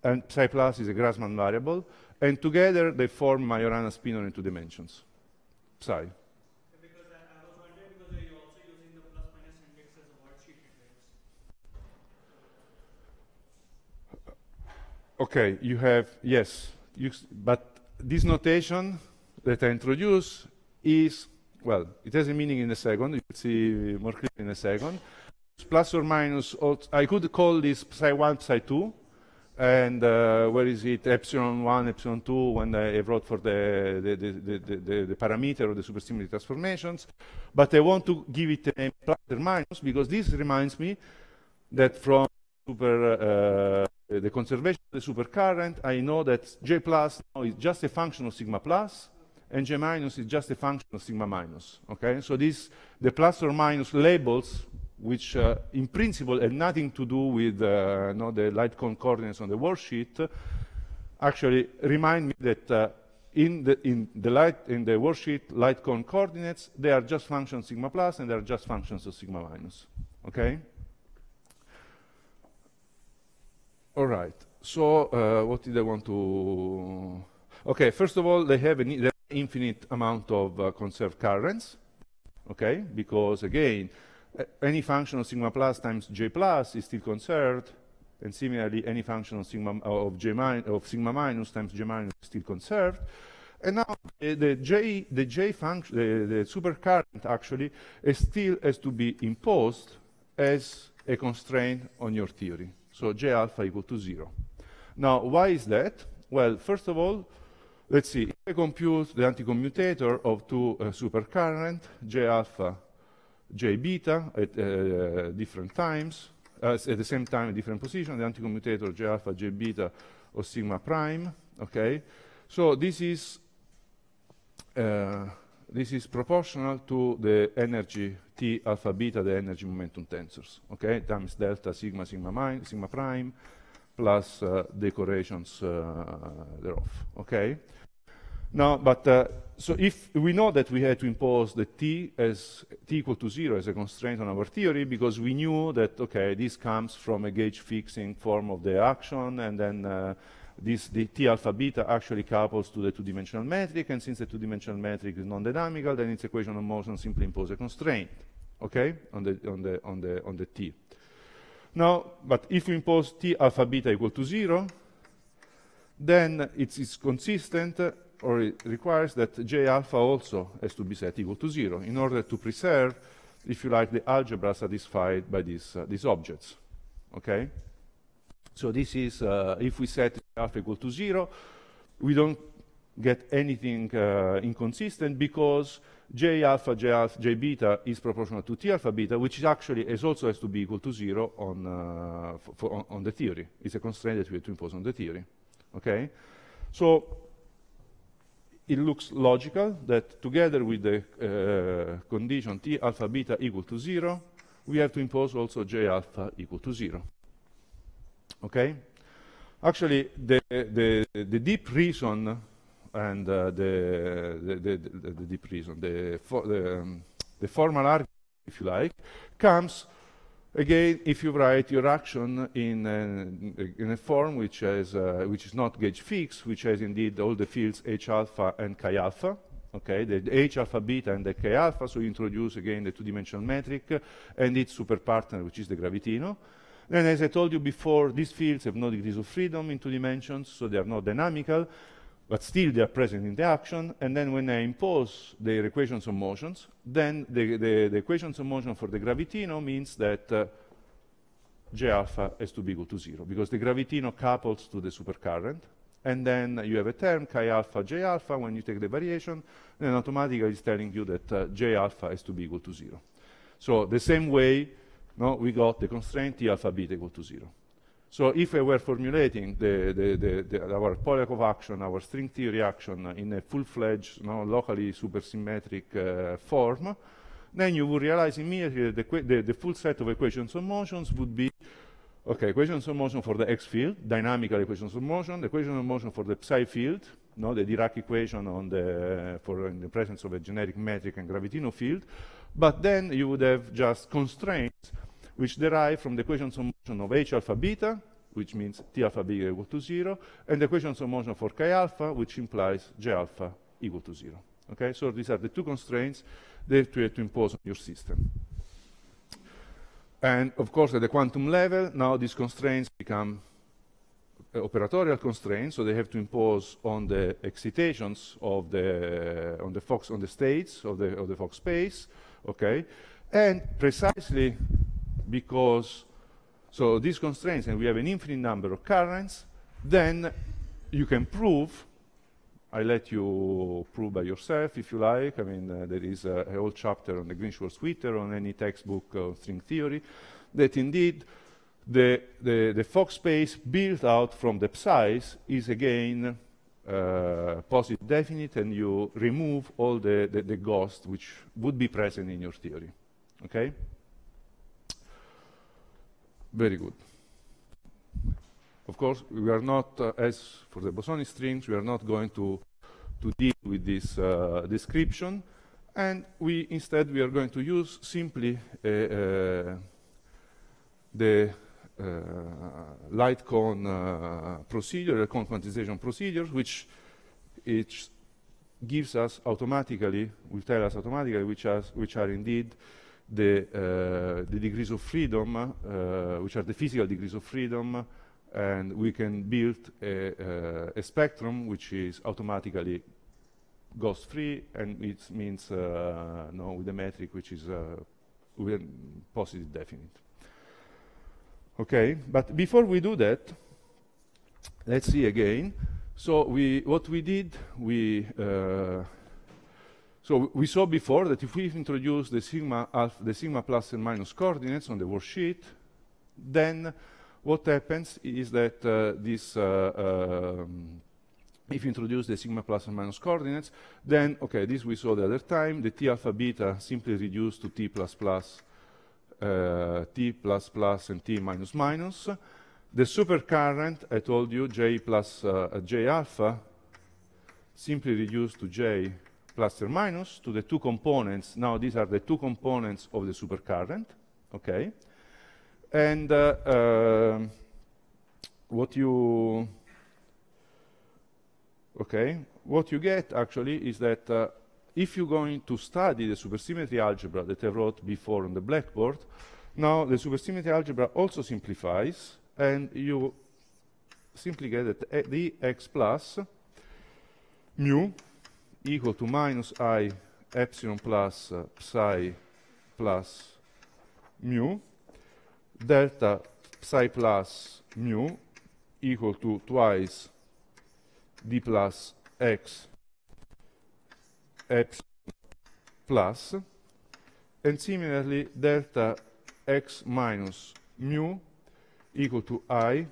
and psi plus is a Grassmann variable, and together they form Majorana spinor in two dimensions. Okay, you have, yes, you, but this notation that I introduce is, well, it has a meaning in a second, see more clearly in a second. Plus or minus, I could call this psi 1, psi 2, and uh, where is it epsilon 1 epsilon 2 when I wrote for the the, the, the, the parameter of the supersymmetry transformations but I want to give it a plus or minus because this reminds me that from super, uh, the conservation of the supercurrent I know that J plus now is just a function of sigma plus and J minus is just a function of sigma minus okay so this the plus or minus labels which uh, in principle had nothing to do with uh, the light concordance on the worksheet, actually remind me that uh, in, the, in, the light, in the worksheet light coordinates, they are just functions sigma plus and they are just functions of sigma minus, okay? All right, so uh, what did I want to... Okay, first of all, they have an infinite amount of uh, conserved currents, okay? Because again, any function of sigma plus times j plus is still conserved, and similarly, any function of sigma uh, of j min of sigma minus times j minus is still conserved. And now uh, the j the j function the, the supercurrent actually still has to be imposed as a constraint on your theory. So j alpha equal to zero. Now, why is that? Well, first of all, let's see. If I compute the anticommutator of two uh, supercurrent, j alpha J beta at uh, different times, uh, at the same time, different position, the anticommutator J alpha, J beta, or sigma prime, okay? So this is, uh, this is proportional to the energy T alpha beta, the energy momentum tensors, okay? Times delta sigma, sigma, min, sigma prime, plus uh, decorations thereof, okay? Now, but uh, so if we know that we had to impose the t as t equal to zero as a constraint on our theory because we knew that okay this comes from a gauge fixing form of the action and then uh, this the t alpha beta actually couples to the two-dimensional metric and since the two-dimensional metric is non-dynamical then its equation of motion simply impose a constraint okay on the on the on the on the t now but if we impose t alpha beta equal to zero then it is consistent or it requires that j alpha also has to be set equal to zero in order to preserve, if you like, the algebra satisfied by these, uh, these objects, okay? So this is, uh, if we set alpha equal to zero, we don't get anything uh, inconsistent because j alpha, j alpha, j beta is proportional to t alpha beta, which actually is also has to be equal to zero on, uh, on, on, the theory. It's a constraint that we have to impose on the theory, okay? So it looks logical that together with the uh, condition t alpha beta equal to 0, we have to impose also j alpha equal to 0. Okay? Actually, the, the, the deep reason and uh, the, the, the, the, deep reason, the, for, the, um, the formal argument, if you like, comes Again, if you write your action in, a, in a form which, has, uh, which is not gauge fixed, which has indeed all the fields H alpha and K alpha, okay, the H alpha beta and the K alpha, so you introduce again the two-dimensional metric and its superpartner, which is the gravitino. Then, as I told you before, these fields have no degrees of freedom in two dimensions, so they are not dynamical, but still they are present in the action, and then when I impose their equations of motions, then the, the, the equations of motion for the gravitino means that uh, J alpha has to be equal to zero, because the gravitino couples to the supercurrent, and then you have a term, chi alpha, J alpha, when you take the variation, then automatically it's telling you that uh, J alpha has to be equal to zero. So the same way, no, we got the constraint T alpha beta equal to zero. So if I were formulating the, the, the, our Polyakov action, our string theory action in a full-fledged, you locally supersymmetric uh, form, then you would realize immediately that the, full set of equations of motions would be, okay, equations of motion for the x field, dynamical equations of motion, the equations of motion for the psi field, no, the Dirac equation on the, for in the presence of a generic metric and gravitino field, but then you would have just constraints which derive from the equations of motion of h alpha beta, which means t alpha beta equal to zero, and the equations of motion for k alpha, which implies j alpha equal to zero. Okay, so these are the two constraints that you have to impose on your system. And of course, at the quantum level, now these constraints become uh, operatorial constraints, so they have to impose on the excitations of the uh, on the Fox on the states of the of the Fox space, okay, and precisely because, so these constraints, and we have an infinite number of currents, then you can prove, I let you prove by yourself if you like, I mean, uh, there is a, uh, a, whole chapter on the Greenshaw schwarz on any textbook on string theory, that indeed the, the, the Fox space built out from the size is again uh, positive definite and you remove all the, the, the ghosts which would be present in your theory. Okay? very good. Of course, we are not, uh, as for the bosonic strings, we are not going to, to deal with this uh, description, and we instead we are going to use simply a, uh, uh, the uh, light cone procedure, a cone quantization procedure, which gives us automatically, will tell us automatically which, has, which are indeed the, uh, the degrees of freedom, uh, which are the physical degrees of freedom, and we can build a, uh, a spectrum which is automatically goes free, and it means uh, no with a metric which is uh, with a positive definite. Okay, but before we do that, let's see again. So we, what we did, we uh, so we saw before that if we introduce the sigma, alpha, the sigma plus and minus coordinates on the worksheet, then what happens is that uh, this, uh, um, if you introduce the sigma plus and minus coordinates, then, okay, this we saw the other time, the t alpha beta simply reduced to t plus plus, uh, t plus plus and t minus minus. The supercurrent, I told you, j plus uh, j alpha, simply reduced to j plus or minus to the two components. Now these are the two components of the supercurrent, okay? And uh, uh, what you, okay, what you get actually is that uh, if you're going to study the supersymmetry algebra that I wrote before on the blackboard, now the supersymmetry algebra also simplifies and you simply get that uh, the x plus mu equal to minus i epsilon plus uh, psi plus mu, delta psi plus mu equal to twice d plus x epsilon plus, and similarly delta x minus mu equal to i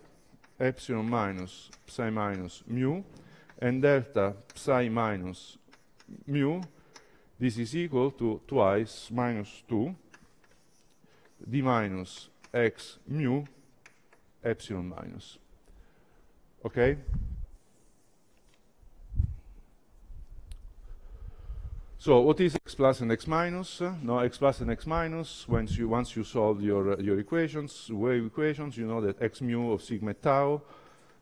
epsilon minus psi minus mu, and delta psi minus mu, this is equal to twice minus 2 d minus x mu epsilon minus. Okay? So what is x plus and x minus? Uh, no, x plus and x minus, once you, once you solve your, uh, your equations, wave equations, you know that x mu of sigma tau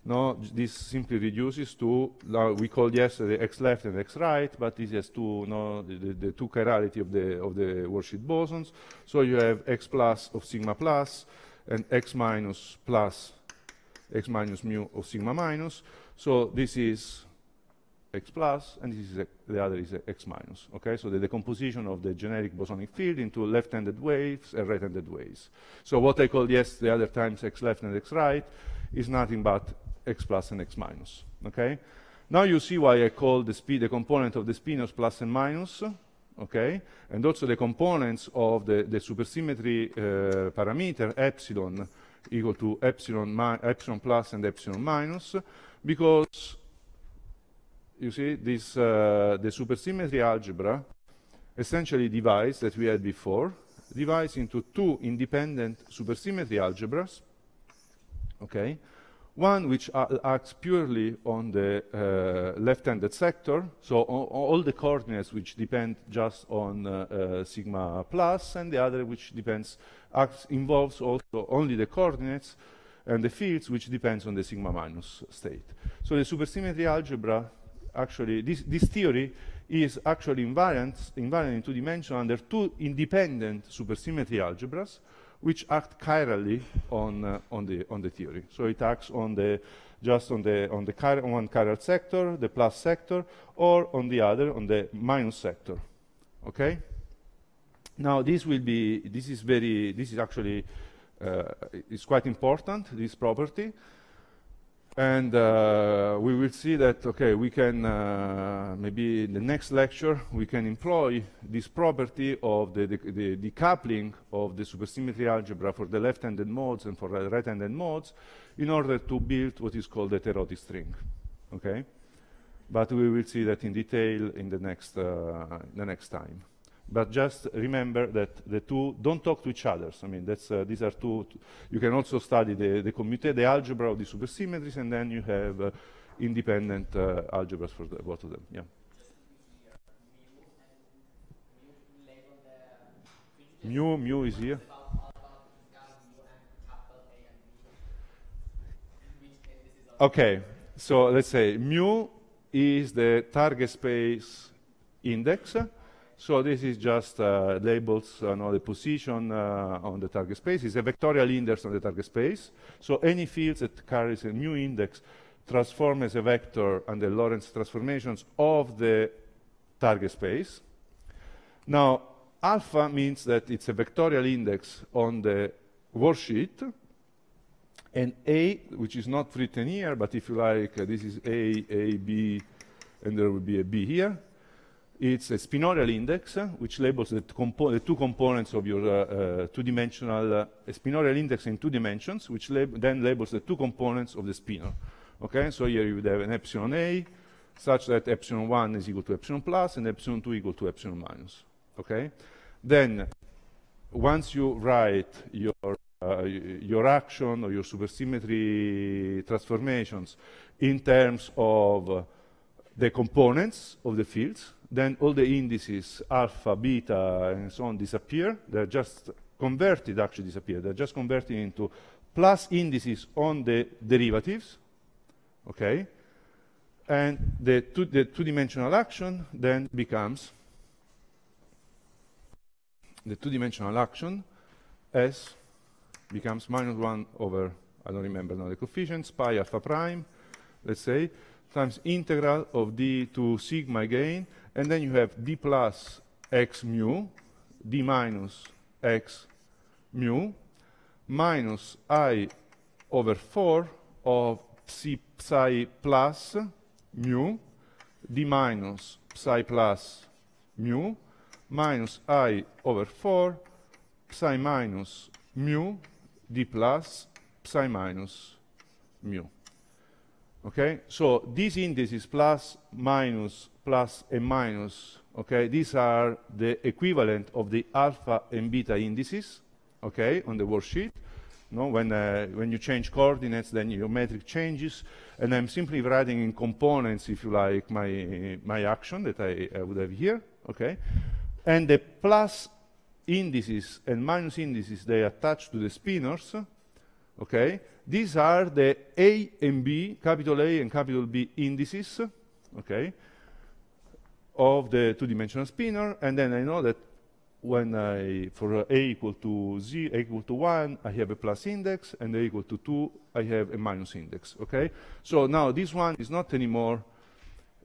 no, this simply reduces to, uh, we called yesterday x left and x right, but this has two, no, the, the two chirality of the, of the Worksheet bosons. So you have x plus of sigma plus and x minus plus x minus mu of sigma minus. So this is x plus, and this is the other is x minus. Okay, so the decomposition of the generic bosonic field into left-handed waves and right-handed waves. So what I called yes the other times x left and x right is nothing but x plus and x minus. Okay? Now you see why I call the, the component of the spinors plus and minus, okay? And also the components of the, the supersymmetry uh, parameter, epsilon, equal to epsilon, epsilon plus and epsilon minus, because you see this uh, the supersymmetry algebra essentially divides that we had before divides into two independent supersymmetry algebras okay one which acts purely on the uh, left-handed sector, so all the coordinates which depend just on uh, uh, sigma plus, and the other which depends acts, involves also only the coordinates and the fields which depends on the sigma minus state. So the supersymmetry algebra, actually, this, this theory is actually invariant, invariant in two dimensions under two independent supersymmetry algebras, which act chirally on, uh, on, the, on the theory. So it acts on the, just on the, on the chir on one chiral sector, the plus sector, or on the other, on the minus sector, okay? Now this will be, this is very, this is actually, uh, it's quite important, this property, and uh, we will see that, okay, we can, uh, maybe in the next lecture, we can employ this property of the, the decoupling of the supersymmetry algebra for the left-handed modes and for the right-handed modes in order to build what is called the Terotti string, okay? But we will see that in detail in the next, uh, the next time. But just remember that the two don't talk to each other. I mean, uh, these are two. You can also study the, the the algebra of the supersymmetries, and then you have uh, independent uh, algebras for the, both of them. Yeah. Mu, mu is here. Okay, so let's say mu is the target space index so this is just uh, labels on the position uh, on the target space. It's a vectorial index on the target space. So any field that carries a new index transforms as a vector under Lorentz transformations of the target space. Now, alpha means that it's a vectorial index on the worksheet. And A, which is not written here, but if you like, uh, this is A, A, B, and there will be a B here it's a spinorial index, which labels the, the two components of your uh, uh, two-dimensional uh, spinorial index in two dimensions, which lab then labels the two components of the spinor. Okay, so here you would have an epsilon A, such that epsilon 1 is equal to epsilon plus and epsilon 2 equal to epsilon minus. Okay? Then, once you write your, uh, your action or your supersymmetry transformations in terms of uh, the components of the fields, then all the indices, alpha, beta, and so on, disappear. They're just converted, actually disappear. They're just converted into plus indices on the derivatives, okay? And the two-dimensional the two action then becomes the two-dimensional action S becomes minus 1 over, I don't remember now the coefficients, pi alpha prime, let's say, times integral of d to sigma again, and then you have d plus x mu, d minus x mu, minus i over 4 of psi, psi plus mu, d minus psi plus mu, minus i over 4 psi minus mu d plus psi minus mu. Okay, so these indices plus, minus, plus and minus, okay, these are the equivalent of the alpha and beta indices, okay, on the worksheet. No, when, uh, when you change coordinates, then your metric changes, and I'm simply writing in components, if you like, my, my action that I, I would have here, okay? And the plus indices and minus indices, they attach to the spinners, Okay? These are the A and B, capital A and capital B indices, okay, of the two-dimensional spinner, and then I know that when I, for A equal to Z, A equal to 1, I have a plus index, and A equal to 2, I have a minus index, okay? So now this one is not anymore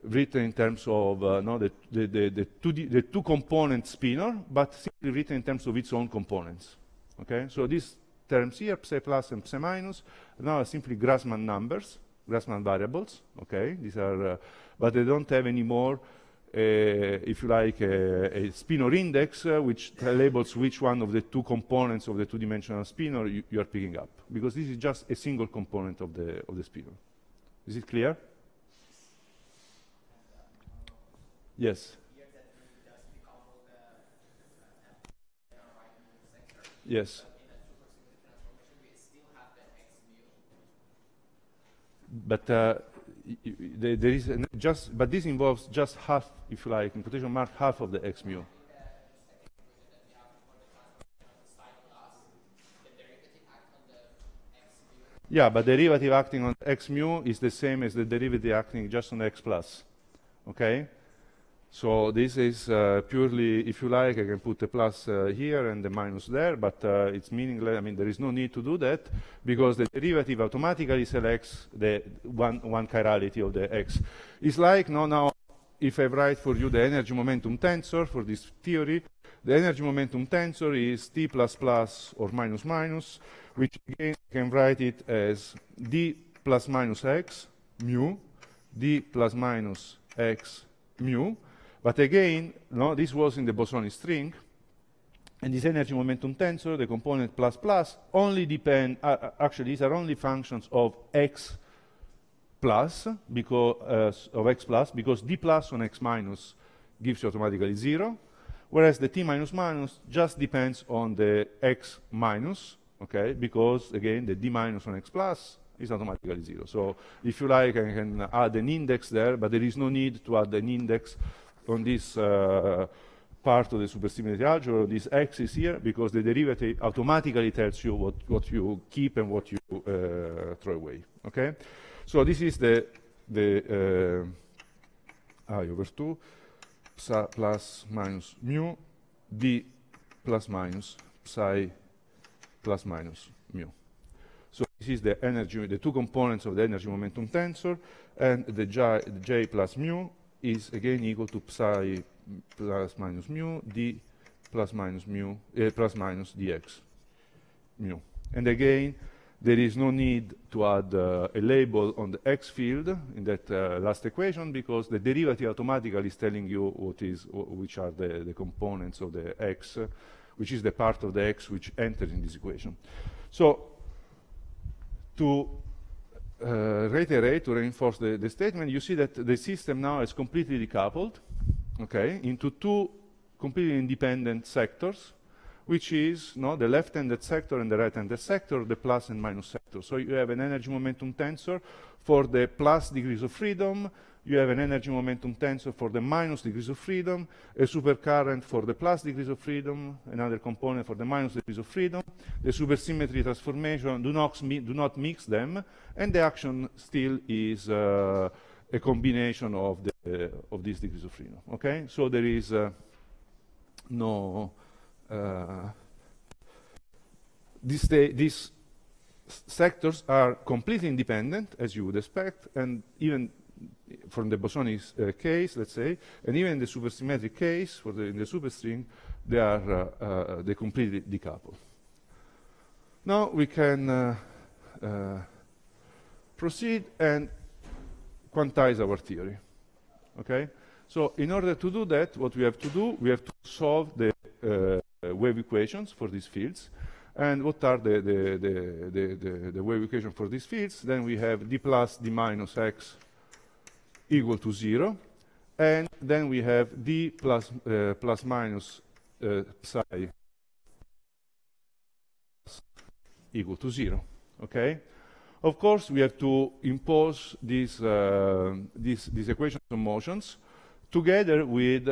written in terms of uh, no, the, the, the, the two-component two spinner, but simply written in terms of its own components, okay? So this terms here, psi plus and psi minus. Now are simply Grassmann numbers, Grassmann variables, okay? These are, uh, but they don't have any more, uh, if you like, uh, a, a index, uh, which labels which one of the two components of the two-dimensional spinor you, you, are picking up, because this is just a single component of the, of the spinor. Is it clear? Yes. Yes. but uh, there, there is just, but this involves just half, if you like, in quotation mark, half of the x mu. Yeah, but derivative acting on x mu is the same as the derivative acting just on x plus. Okay? So this is uh, purely, if you like, I can put a plus uh, here and a minus there, but uh, it's meaningless. I mean, there is no need to do that because the derivative automatically selects the one, one chirality of the x. It's like, no, now, if I write for you the energy momentum tensor for this theory, the energy momentum tensor is t plus plus or minus minus, which again I can write it as d plus minus x mu, d plus minus x mu, but again, no, this was in the bosonic string, and this energy momentum tensor, the component plus plus, only depend, uh, uh, actually these are only functions of x plus, because uh, of x plus, because d plus on x minus gives you automatically zero, whereas the t minus minus just depends on the x minus, okay, because again the d minus on x plus is automatically zero. So if you like, I can add an index there, but there is no need to add an index on this uh, part of the supersymmetry algebra, on this axis here, because the derivative automatically tells you what, what you keep and what you uh, throw away, okay? So this is the, the uh, i over 2 psi plus minus mu d plus minus psi plus minus mu. So this is the energy, the two components of the energy momentum tensor, and the j, the j plus mu is again equal to psi plus minus mu d plus minus mu uh, plus minus dx mu. And again, there is no need to add uh, a label on the x field in that uh, last equation because the derivative automatically is telling you what is which are the, the components of the x, which is the part of the x which enters in this equation. So to uh, reiterate to reinforce the, the, statement, you see that the system now is completely decoupled, okay, into two completely independent sectors, which is no, the left-handed sector and the right-handed sector, the plus and minus sector. So you have an energy momentum tensor for the plus degrees of freedom, you have an energy momentum tensor for the minus degrees of freedom, a supercurrent for the plus degrees of freedom, another component for the minus degrees of freedom, the supersymmetry transformation, do not, do not mix them, and the action still is uh, a combination of, the, uh, of these degrees of freedom, okay? So there is uh, no, uh, this, these sectors are completely independent, as you would expect, and even from the bosonic uh, case, let's say, and even in the supersymmetric case, for the, in the superstring, they are uh, uh, they completely decouple. Now we can uh, uh, proceed and quantize our theory. Okay, so in order to do that, what we have to do, we have to solve the uh, wave equations for these fields. And what are the, the, the, the, the wave equations for these fields? Then we have d plus d minus x equal to 0. And then we have d plus, uh, plus minus uh, psi equal to 0. Okay? Of course, we have to impose these, uh, these, these equations of motions together with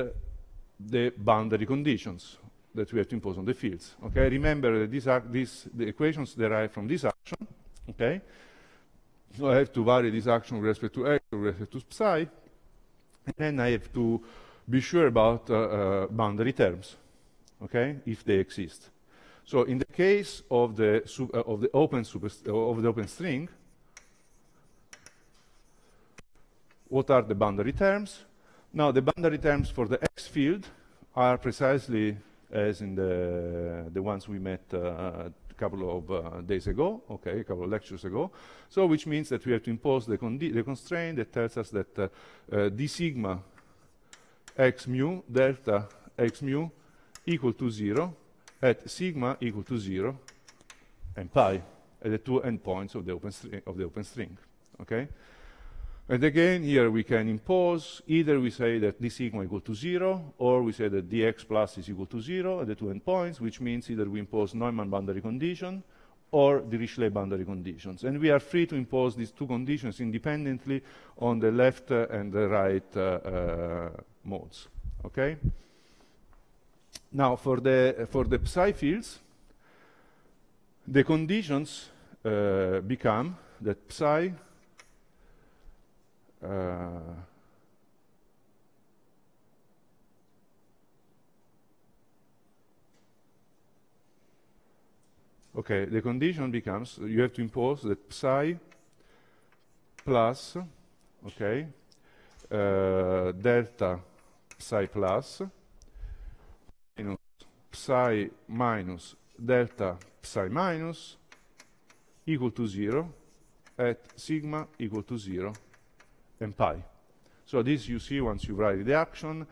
the boundary conditions that we have to impose on the fields. Okay? Remember that these are these, the equations derived from this action. Okay? So I have to vary this action with respect to x, with respect to psi, and then I have to be sure about uh, uh, boundary terms, okay, if they exist. So in the case of the uh, of the open super uh, of the open string, what are the boundary terms? Now the boundary terms for the X field are precisely as in the the ones we met uh, a couple of uh, days ago, okay, a couple of lectures ago. So which means that we have to impose the, the constraint that tells us that uh, uh, d sigma x mu delta x mu equal to 0 at sigma equal to 0 and pi at the two endpoints of the open, of the open string, okay? And again, here we can impose, either we say that d sigma equal to zero, or we say that dx plus is equal to zero at the two endpoints, which means either we impose Neumann boundary condition or Dirichlet boundary conditions. And we are free to impose these two conditions independently on the left uh, and the right uh, uh, modes, okay? Now, for the, for the psi fields, the conditions uh, become that psi uh, okay, the condition becomes you have to impose that psi plus, okay, uh, delta psi plus minus psi minus delta psi minus equal to zero at sigma equal to zero and pi. So this you see once you write the action.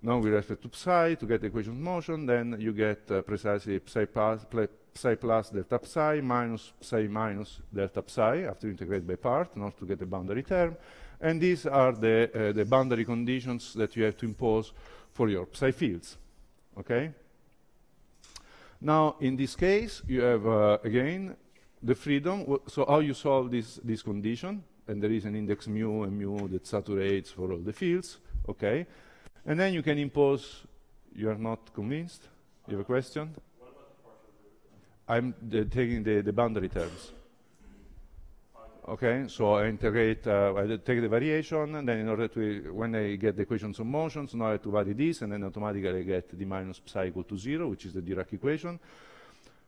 Now with respect to psi, to get the equation of motion, then you get uh, precisely psi plus, psi plus delta psi minus psi minus delta psi after you integrate by part in order to get the boundary term. And these are the, uh, the boundary conditions that you have to impose for your psi fields. Okay? Now, in this case, you have, uh, again, the freedom. So how you solve this, this condition? and there is an index mu and mu that saturates for all the fields, okay? And then you can impose, you are not convinced? You have a question? I'm taking the, the boundary terms. Okay, so I integrate, uh, I take the variation, and then in order to, when I get the equations of motions, so now I have to vary this, and then automatically I get d minus psi equal to zero, which is the Dirac equation.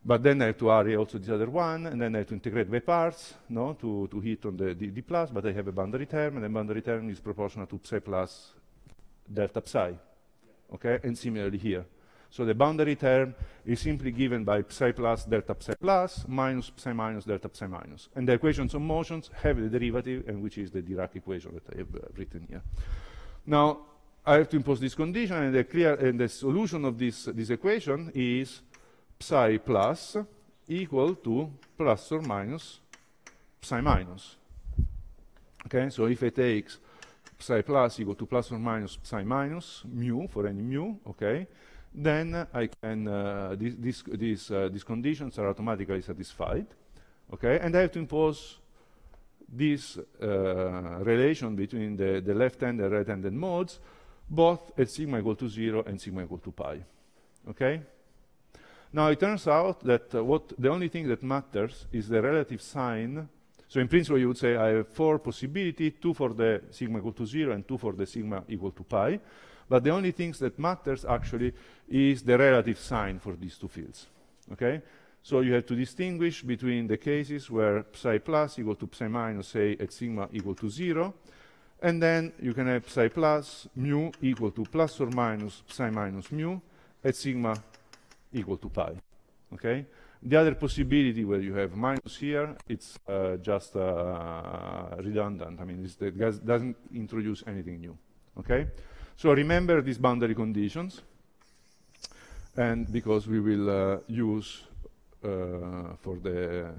But then I have to array also this other one, and then I have to integrate by parts, no, to, to hit on the, d plus, but I have a boundary term, and the boundary term is proportional to psi plus delta psi, okay? And similarly here. So the boundary term is simply given by psi plus delta psi plus minus psi minus delta psi minus. And the equations of motions have the derivative, and which is the Dirac equation that I have uh, written here. Now, I have to impose this condition, and the, clear, and the solution of this, this equation is psi plus equal to plus or minus psi minus. Okay, so if I take psi plus equal to plus or minus psi minus mu for any mu, okay, then I can uh, these these these, uh, these conditions are automatically satisfied, okay, and I have to impose this uh, relation between the, the left-handed and right-handed modes, both at sigma equal to zero and sigma equal to pi, okay. Now, it turns out that uh, what the only thing that matters is the relative sign. So in principle, you would say I have four possibility, two for the sigma equal to zero and two for the sigma equal to pi. But the only things that matters actually is the relative sign for these two fields, okay? So you have to distinguish between the cases where psi plus equal to psi minus, say, at sigma equal to zero, and then you can have psi plus mu equal to plus or minus psi minus mu at sigma equal to pi. Okay. The other possibility where you have minus here, it's uh, just uh, redundant. I mean, it doesn't introduce anything new. Okay. So remember these boundary conditions, and because we will uh, use uh, for the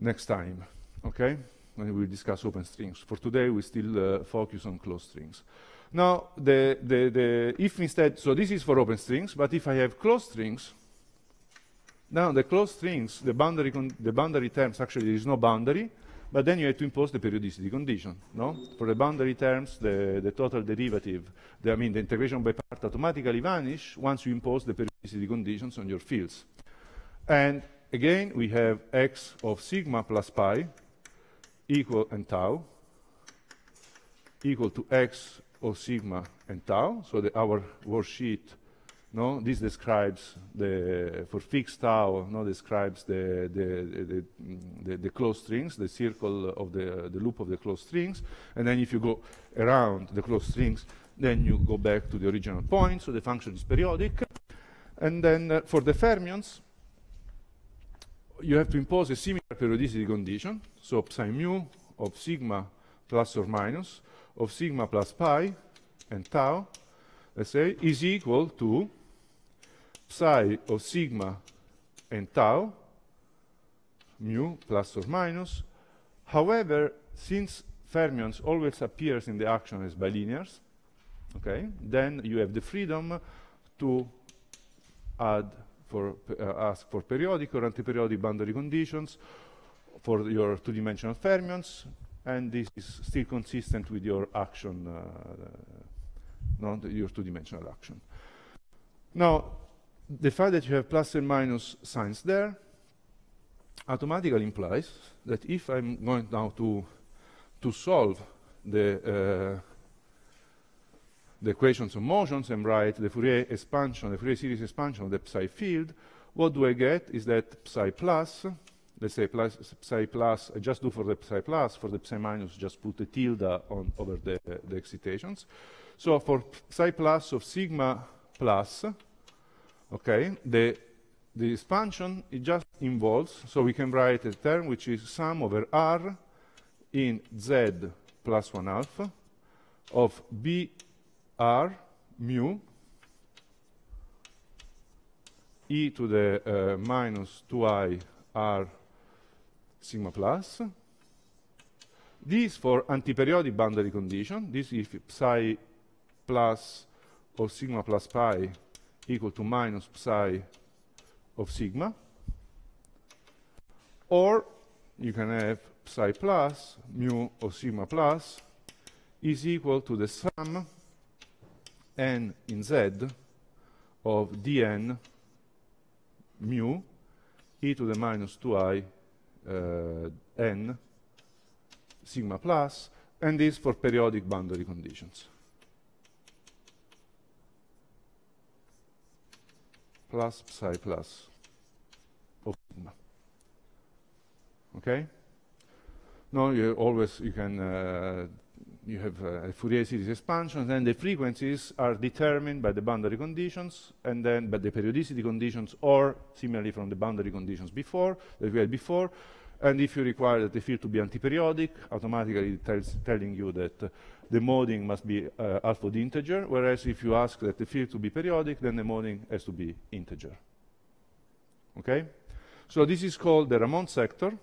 next time. Okay. And we'll discuss open strings. For today, we still uh, focus on closed strings. Now, the, the, the, if instead, so this is for open strings, but if I have closed strings, now the closed strings, the boundary, the boundary terms, actually there is no boundary, but then you have to impose the periodicity condition, no? For the boundary terms, the, the total derivative, the, I mean the integration by part automatically vanish once you impose the periodicity conditions on your fields. And again, we have x of sigma plus pi equal and tau equal to x of sigma and tau. So the, our worksheet, no, this describes the for fixed tau, no, describes the the, the the, the closed strings, the circle of the the loop of the closed strings, and then if you go around the closed strings, then you go back to the original point. So the function is periodic, and then uh, for the fermions, you have to impose a similar periodicity condition, so psi mu of sigma plus or minus, of sigma plus pi and tau, let's say, is equal to psi of sigma and tau, mu plus or minus. However, since fermions always appear in the action as bilinears, okay, then you have the freedom to add for uh, ask for periodic or antiperiodic boundary conditions for your two-dimensional fermions, and this is still consistent with your action, uh, not your two-dimensional action. Now, the fact that you have plus and minus signs there automatically implies that if I'm going now to, to solve the, uh, the equations of motions and write the Fourier expansion, the Fourier series expansion of the psi field, what do I get is that psi plus let's say plus, psi plus, uh, just do for the psi plus, for the psi minus, just put a tilde on over the, uh, the excitations. So for psi plus of sigma plus, okay, the, the expansion, it just involves, so we can write a term which is sum over r in z plus 1 half of br mu e to the uh, minus 2i r sigma plus. This for antiperiodic boundary condition. This if psi plus or sigma plus pi equal to minus psi of sigma. Or you can have psi plus mu of sigma plus is equal to the sum n in z of dn mu e to the minus 2i uh, n sigma plus, and this for periodic boundary conditions. Plus psi plus of sigma. Okay? Now you always you can uh, you have uh, Fourier series expansions, and the frequencies are determined by the boundary conditions, and then by the periodicity conditions, or similarly from the boundary conditions before that we had before. And if you require that the field to be antiperiodic, automatically it tells telling you that uh, the moding must be uh, alpha the integer, whereas if you ask that the field to be periodic, then the moding has to be integer. Okay? So this is called the Ramon sector.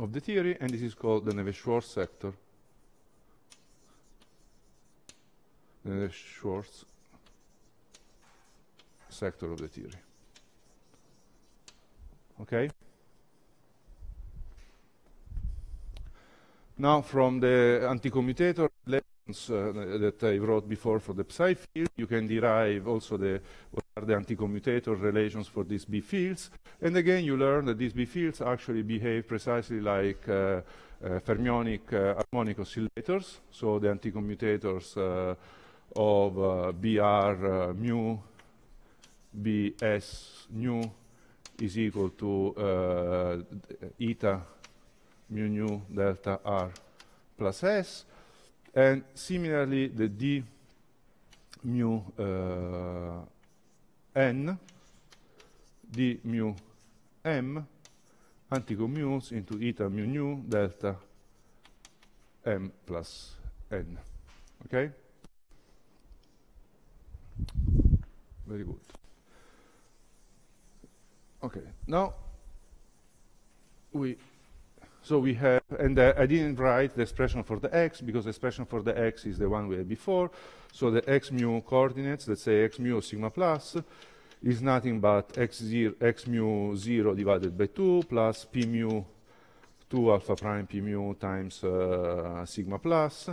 of the theory, and this is called the Navier-Schwarz sector. The Navier-Schwarz sector of the theory. Okay? Now from the anticommutator, let uh, that I wrote before for the psi field. You can derive also the what are the relations for these B fields. And again, you learn that these B fields actually behave precisely like uh, uh, fermionic uh, harmonic oscillators. So the anti-commutators uh, of uh, BR mu BS nu is equal to eta mu nu delta R plus S. And similarly, the d mu uh, n, d mu m, anti-commutes into eta mu nu delta m plus n. Okay? Very good. Okay, now we so we have, and uh, I didn't write the expression for the x because the expression for the x is the one we had before. So the x mu coordinates, let's say x mu sigma plus, is nothing but x, zero, x mu 0 divided by 2 plus p mu 2 alpha prime p mu times uh, sigma plus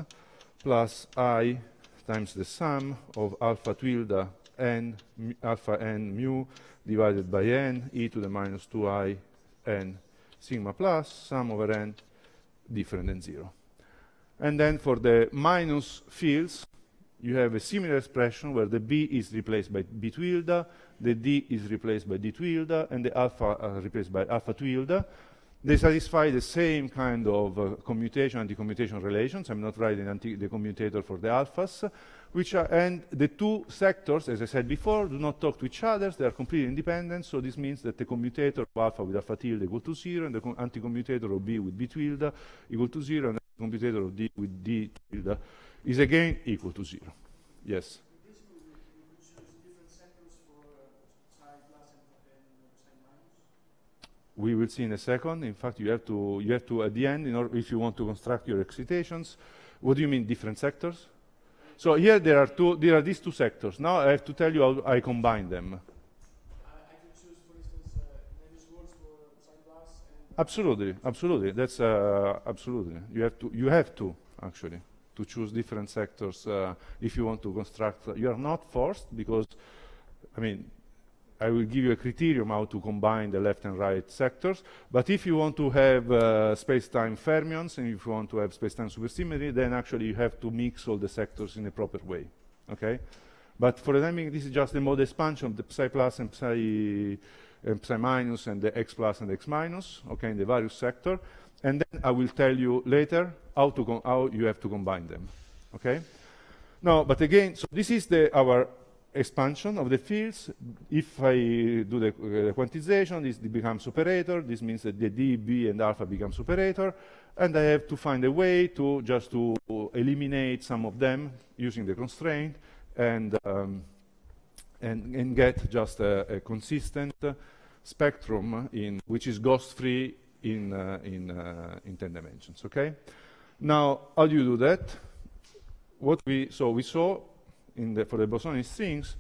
plus i times the sum of alpha tilde n alpha n mu divided by n e to the minus 2i n sigma plus, sum over n different than 0. And then for the minus fields, you have a similar expression where the b is replaced by b tilde, the d is replaced by d tilde, and the alpha are uh, replaced by alpha tilde. They satisfy the same kind of uh, commutation and anti-commutation relations. I'm not writing the commutator for the alphas which are, and the two sectors, as I said before, do not talk to each other. They are completely independent. So this means that the commutator of alpha with alpha tilde equal to zero, and the anti-commutator of b with b tilde equal to zero, and the commutator of d with d tilde is again equal to zero. Yes. we will see in a second. In fact, you have to, you have to at the end, in order, if you want to construct your excitations, what do you mean different sectors? So here there are two, there are these two sectors. Now I have to tell you how I combine them. Uh, uh, absolutely, absolutely. That's uh, absolutely. You have to, you have to actually, to choose different sectors uh, if you want to construct. You are not forced because, I mean, I will give you a criterion how to combine the left and right sectors. But if you want to have uh, space-time fermions and if you want to have space-time supersymmetry, then actually you have to mix all the sectors in a proper way. Okay? But for the time being, this is just the mode expansion of the psi plus and psi, and psi minus and the x plus and x minus, okay, in the various sector. And then I will tell you later how, to how you have to combine them. Okay? Now, but again, so this is the, our expansion of the fields. If I do the, uh, quantization, this becomes operator. This means that the d, b, and alpha becomes operator. And I have to find a way to just to eliminate some of them using the constraint and, um, and, and, get just a, a consistent spectrum in, which is ghost-free in, uh, in, uh, in 10 dimensions, okay? Now, how do you do that? What we, so we saw the, for the bosonic strings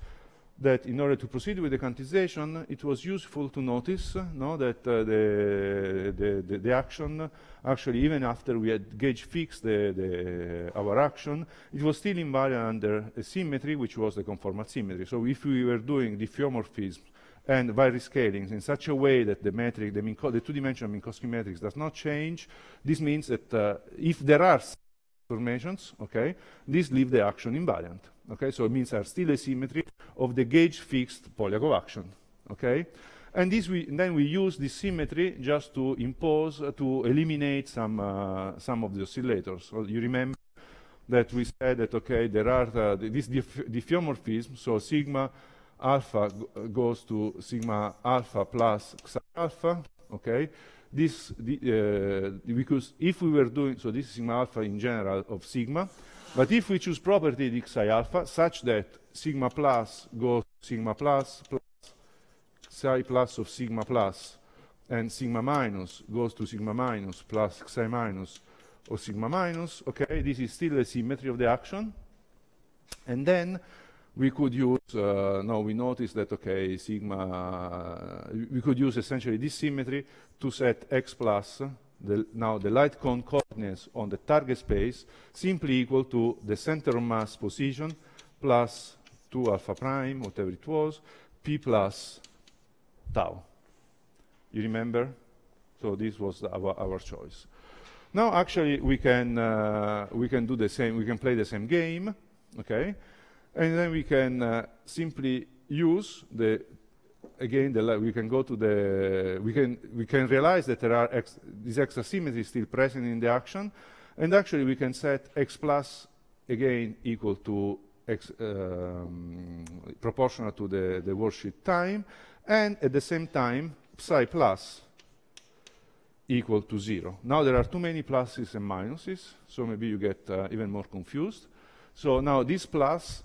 that in order to proceed with the quantization, it was useful to notice uh, no, that uh, the, the, the, the, action, actually even after we had gauge fixed the, the, our action, it was still invariant under a symmetry, which was the conformal symmetry. So if we were doing diffeomorphism and scalings in such a way that the metric, the, the two-dimensional Minkowski matrix does not change, this means that uh, if there are transformations, okay, these leave the action invariant. Okay, so it means there's still a symmetry of the gauge fixed Polyakov action. Okay? And we, then we use this symmetry just to impose, uh, to eliminate some, uh, some of the oscillators. So you remember that we said that, okay, there are uh, this diffeomorphism, so sigma alpha goes to sigma alpha plus xi alpha, okay? this, the, uh, because if we were doing, so this is sigma alpha in general of sigma, but if we choose property xi alpha such that sigma plus goes sigma plus plus psi plus of sigma plus and sigma minus goes to sigma minus plus psi minus or sigma minus, okay, this is still a symmetry of the action. And then we could use, uh, we noticed that, okay, sigma, uh, we could use essentially this symmetry to set x plus, the, now the light cone coordinates on the target space, simply equal to the center of mass position plus 2 alpha prime, whatever it was, p plus tau. You remember? So this was our, our choice. Now actually we can, uh, we can do the same, we can play the same game, okay? And then we can uh, simply use the, again, the we can go to the, we can, we can realize that there are ex this extra symmetry still present in the action. And actually we can set x plus again equal to X, um, proportional to the, the worksheet time, and at the same time, psi plus equal to zero. Now there are too many pluses and minuses, so maybe you get uh, even more confused. So now this plus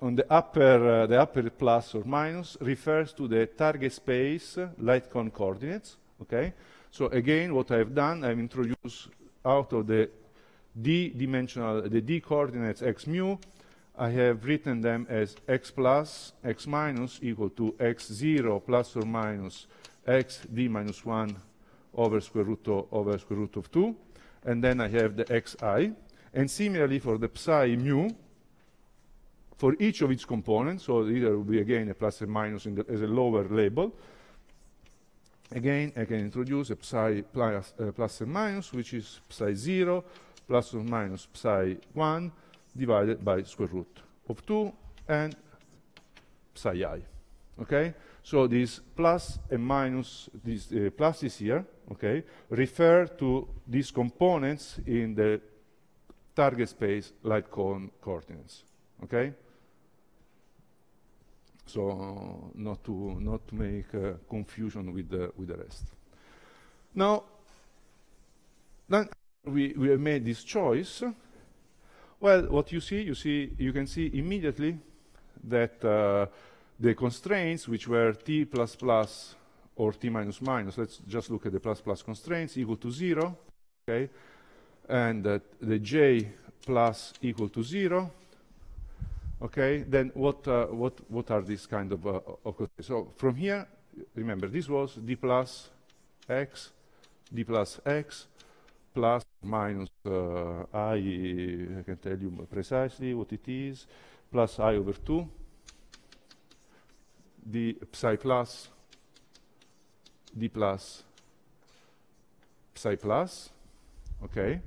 on the upper, uh, the upper plus or minus refers to the target space light cone coordinates, okay? So again, what I've done, I've introduced out of the d-dimensional, the d-coordinates x mu, I have written them as x plus, x minus equal to x0 plus or minus x d minus 1 over square root of, over square root of 2. And then I have the xi. And similarly for the psi mu, for each of its components. So either will be again a plus and minus the, as a lower label. Again, I can introduce a psi plus, uh, plus and minus, which is psi 0 plus or minus psi 1 divided by square root of 2 and psi i. Okay? So this plus and minus, this uh, plus is here, okay, refer to these components in the target space light cone coordinates. Okay? So uh, not to not to make uh, confusion with the with the rest. Now, then we we have made this choice. Well, what you see, you see, you can see immediately that uh, the constraints, which were t plus plus or t minus minus, let's just look at the plus plus constraints, equal to zero, okay, and that uh, the j plus equal to zero, okay, then what, uh, what, what are these kind of, uh, of So from here, remember, this was d plus x, d plus x, plus minus uh, i, I can tell you precisely what it is, plus i over 2, d psi plus, d plus, psi plus, okay,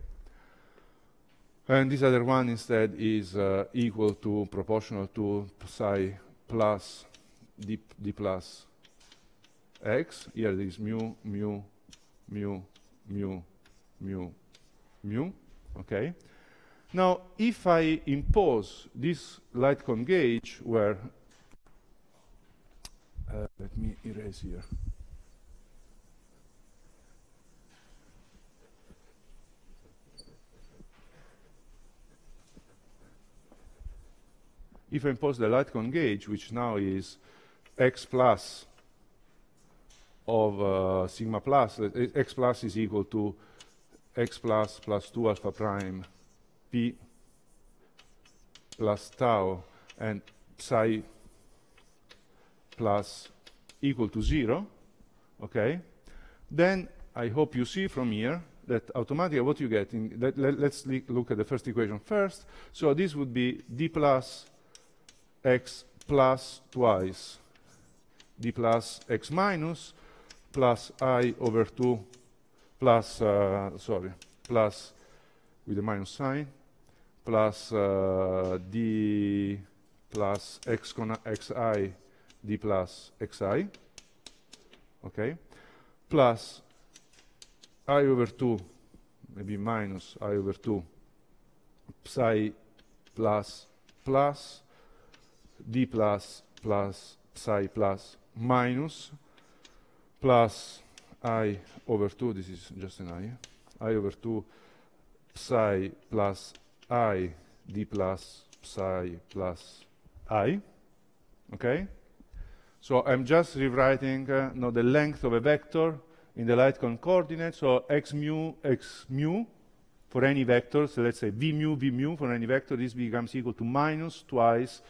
and this other one instead is uh, equal to proportional to psi plus d, d plus x. Here there is mu, mu, mu, mu, mu, mu. Okay. Now, if I impose this light cone gauge where, uh, let me erase here. if I impose the light-cone gauge, which now is x plus of uh, sigma plus, uh, uh, x plus is equal to x plus plus 2 alpha prime p plus tau and psi plus equal to 0, okay, then I hope you see from here that automatically what you get, in, let, us let, look at the first equation first. So this would be d plus x plus twice d plus x minus plus i over 2 plus, uh, sorry, plus with a minus sign plus uh, d plus x xi d plus xi, okay, plus i over 2, maybe minus i over 2 psi plus plus d plus plus psi plus minus plus i over 2, this is just an i, i over 2 psi plus i d plus psi plus i, okay? So I'm just rewriting uh, now the length of a vector in the light cone coordinate, so x mu, x mu for any vector, so let's say v mu, v mu for any vector, this becomes equal to minus twice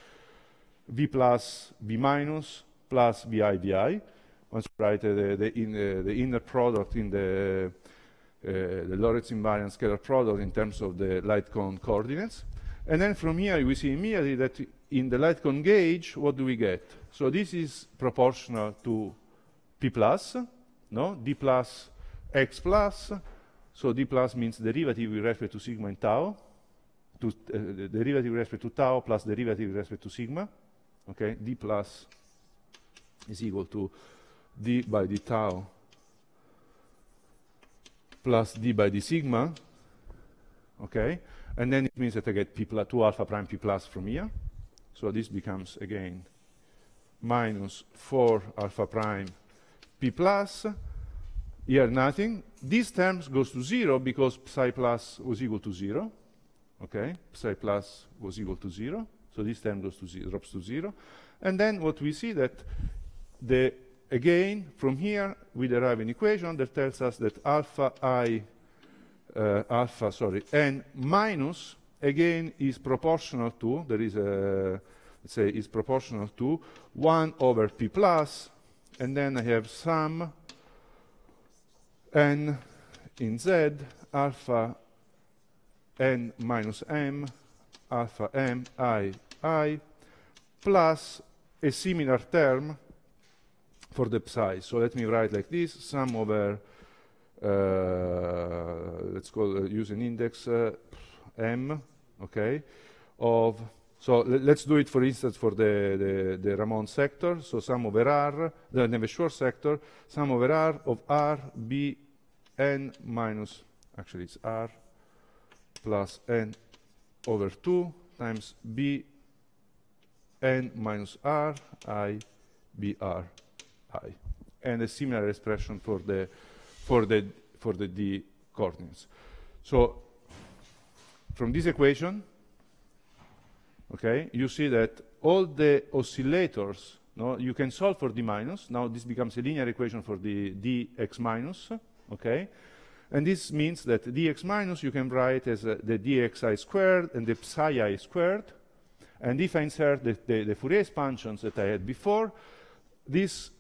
V plus V minus plus VI VI. Once you write uh, the, the, in, uh, the, inner product in the, uh, the Lorentz invariant scalar product in terms of the light cone coordinates. And then from here, we see immediately that in the light cone gauge, what do we get? So this is proportional to P plus, no? D plus X plus. So D plus means derivative with respect to sigma and tau, to, uh, derivative with respect to tau plus derivative with respect to sigma. Okay, d plus is equal to d by d tau plus d by d sigma. Okay, and then it means that I get p plus 2 alpha prime p plus from here. So this becomes again minus 4 alpha prime p plus. Here nothing. These terms goes to 0 because psi plus was equal to 0. Okay, psi plus was equal to 0. So this term goes to zero, drops to zero. And then what we see that the, again, from here, we derive an equation that tells us that alpha i, uh, alpha, sorry, n minus, again, is proportional to, there is a, let's say, is proportional to 1 over p plus, and then I have sum n in z alpha n minus m alpha m i i plus a similar term for the psi. So let me write like this, sum over, uh, let's call, uh, use an index uh, m, okay, of, so le let's do it, for instance, for the, the, the Ramon sector, so sum over r, the Neves-Schwarz sector, sum over r of r, b, n minus, actually it's r, plus n over 2 times b n minus r i b r i. And a similar expression for the, for the, for the d coordinates. So from this equation, okay, you see that all the oscillators, no, you can solve for d minus. Now this becomes a linear equation for the dx minus, okay? And this means that dx minus you can write as uh, the dxi squared and the psi i squared. And if I insert the, the, the Fourier expansions that I had before, this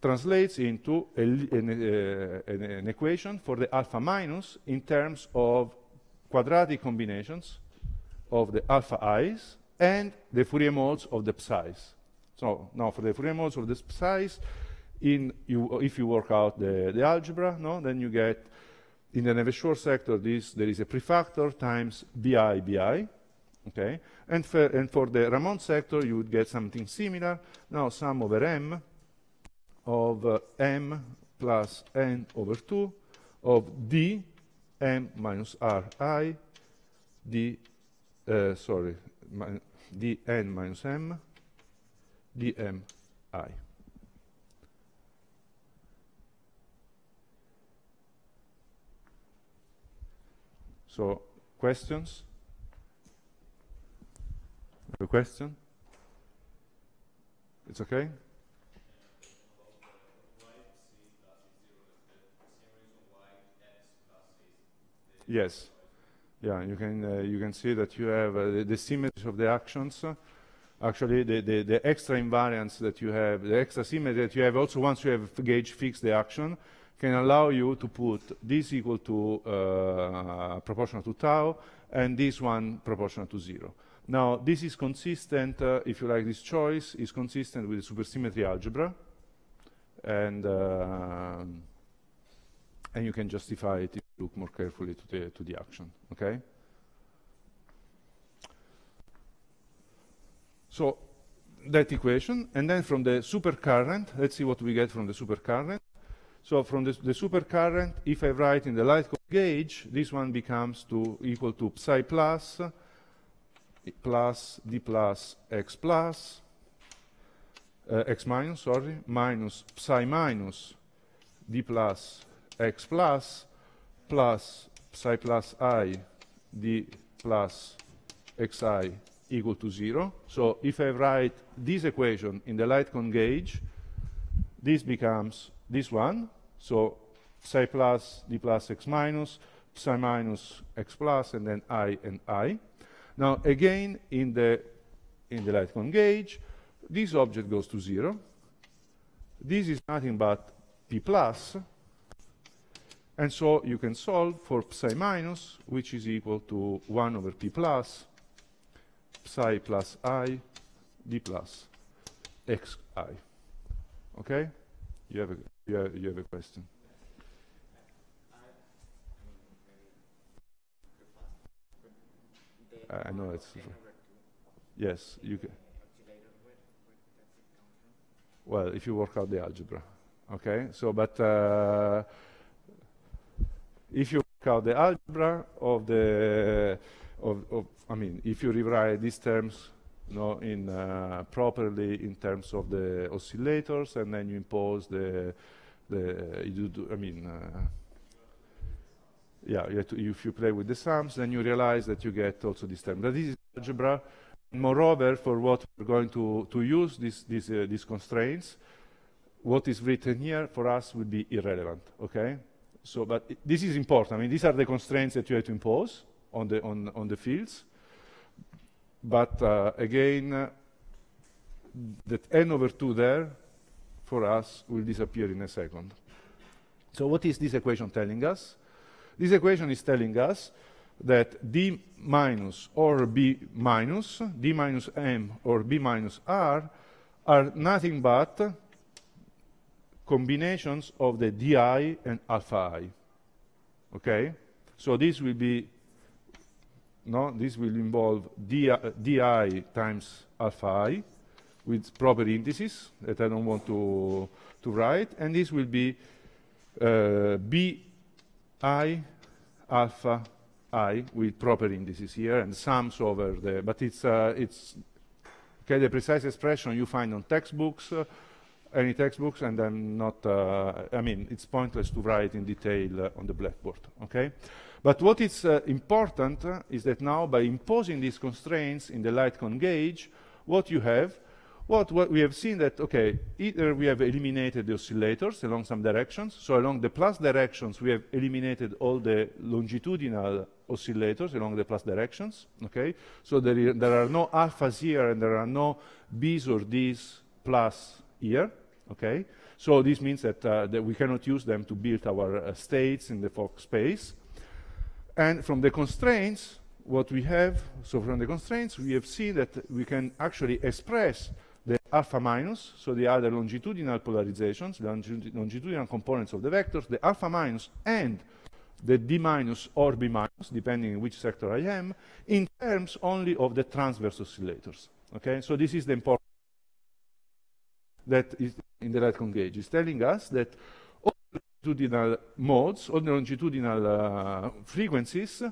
translates into a, an, uh, an, equation for the alpha minus in terms of quadratic combinations of the alpha i's and the Fourier modes of the psi's. So now for the Fourier modes of the psi's, in you, if you work out the, the algebra, no, then you get in the navier sector, this, there is a prefactor times bi bi, okay? And for, and for the Ramon sector, you would get something similar. Now sum over m of uh, m plus n over 2 of d m minus r i d, uh, sorry, dn minus m dm i. So questions? A question? It's okay? Yes. Yeah, you can uh, you can see that you have uh, the, the, symmetry of the actions. Actually, the, the, the, extra invariance that you have, the extra symmetry that you have also once you have gauge fixed the action, can allow you to put this equal to uh, proportional to tau and this one proportional to zero. Now, this is consistent, uh, if you like this choice, is consistent with the supersymmetry algebra, and, uh, and you can justify it if you look more carefully to the, to the action, okay? So that equation, and then from the supercurrent, let's see what we get from the supercurrent. So from the, the supercurrent, if I write in the light gauge, this one becomes to equal to psi plus plus d plus x plus uh, x minus, sorry, minus psi minus d plus x plus plus psi plus i d plus xi equal to 0. So if I write this equation in the light cone gauge, this becomes this one, so psi plus d plus x minus, psi minus x plus, and then i and i. Now again, in the, in the light cone gauge, this object goes to zero. This is nothing but p plus, and so you can solve for psi minus, which is equal to 1 over p plus, psi plus i, d plus, xi. Okay? You have a yeah, you have a question. I, know it's. Yes, you can. Well, if you work out the algebra, okay. So, but uh, if you work out the algebra of the, of, of I mean, if you rewrite these terms know, in uh, properly in terms of the oscillators, and then you impose the the uh, you do, I mean. Uh, yeah, you to, if you play with the sums, then you realize that you get also this term. That is this is algebra. Moreover, for what we're going to, to use this, this, uh, these constraints, what is written here for us will be irrelevant, okay? So, but this is important. I mean, these are the constraints that you have to impose on the, on, on the fields. But uh, again, uh, that n over 2 there for us will disappear in a second. So what is this equation telling us? This equation is telling us that d minus or b minus, d minus m or b minus r, are nothing but combinations of the di and alpha i. Okay? So this will be no, this will involve di, uh, di times alpha i with proper indices that I don't want to, to write, and this will be uh, bi alpha i with proper indices here and sums over there. but it's, uh, it's okay, the precise expression you find on textbooks, uh, any textbooks, and I'm not, uh, I mean, it's pointless to write in detail uh, on the blackboard, okay? But what is uh, important uh, is that now by imposing these constraints in the light-cone gauge, what you have, what, what, we have seen that, okay, either we have eliminated the oscillators along some directions, so along the plus directions we have eliminated all the longitudinal oscillators along the plus directions, okay? So there, there are no alphas here and there are no b's or d's plus here, okay? So this means that, uh, that we cannot use them to build our uh, states in the Fock space, and from the constraints, what we have, so from the constraints, we have seen that we can actually express the alpha minus, so the other longitudinal polarizations, the longitudinal components of the vectors, the alpha minus and the d minus or b minus, depending on which sector I am, in terms only of the transverse oscillators. Okay, so this is the important that is in the Lightcon gauge. It's telling us that longitudinal modes or longitudinal uh, frequencies, uh,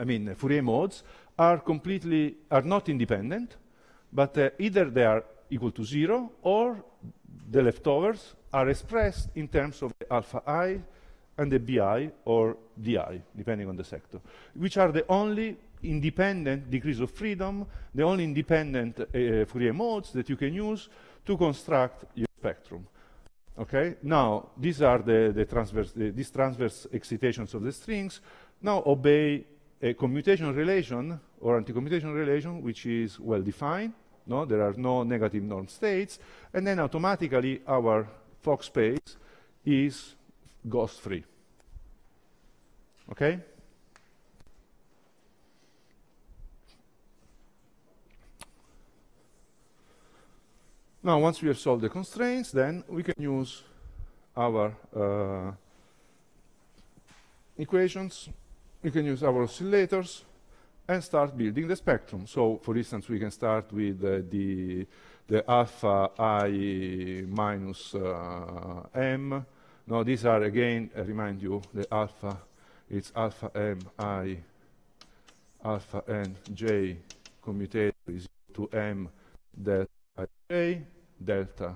I mean Fourier modes, are completely are not independent, but uh, either they are equal to zero or the leftovers are expressed in terms of the alpha i and the bi or di, depending on the sector, which are the only independent degrees of freedom, the only independent uh, Fourier modes that you can use to construct your spectrum. Okay, now these are the, the transverse, the, these transverse excitations of the strings. Now obey a commutation relation or anti-commutation relation, which is well defined. No, there are no negative norm states, and then automatically our Fox space is ghost free. Okay. Now, once we have solved the constraints, then we can use our uh, equations, we can use our oscillators, and start building the spectrum. So, for instance, we can start with uh, the, the alpha i minus uh, m. Now, these are, again, I uh, remind you, the alpha, it's alpha m i alpha n j commutator is to m that a, delta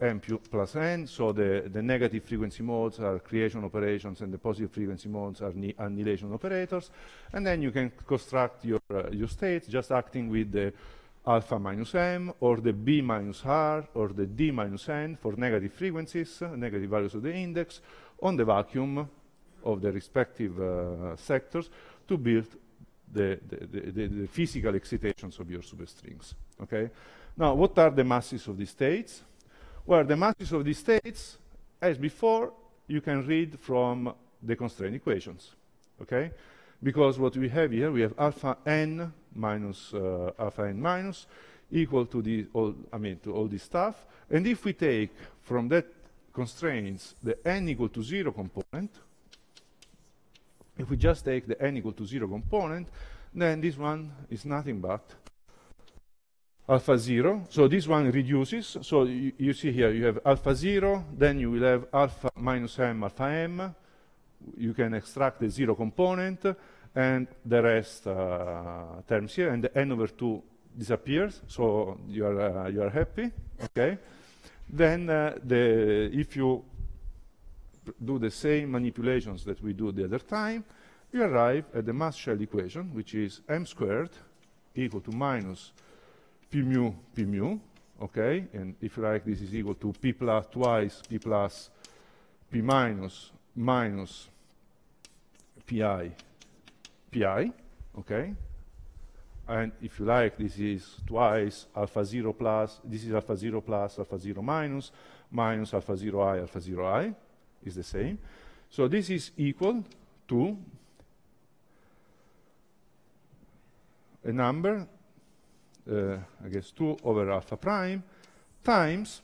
m plus n, so the, the negative frequency modes are creation operations and the positive frequency modes are annihilation operators, and then you can construct your, uh, your states just acting with the alpha minus m or the b minus r or the d minus n for negative frequencies, uh, negative values of the index, on the vacuum of the respective uh, sectors to build the, the, the, the, physical excitations of your superstrings, okay? Now, what are the masses of the states? Well, the masses of the states, as before, you can read from the constraint equations, okay? Because what we have here, we have alpha n minus uh, alpha n minus equal to the all, I mean, to all this stuff. And if we take from that constraints the n equal to zero component, if we just take the n equal to zero component, then this one is nothing but alpha 0. So this one reduces. So you, see here you have alpha 0, then you will have alpha minus m, alpha m. You can extract the 0 component and the rest uh, terms here, and the n over 2 disappears, so you are, uh, you are happy, okay? Then uh, the, if you do the same manipulations that we do the other time, you arrive at the mass shell equation, which is m squared equal to minus minus p mu, p mu, okay? And if you like, this is equal to p plus twice p plus p minus minus pi, pi, okay? And if you like, this is twice alpha 0 plus, this is alpha 0 plus, alpha 0 minus, minus alpha 0 i, alpha 0 i, is the same. So this is equal to a number uh, I guess, 2 over alpha prime times,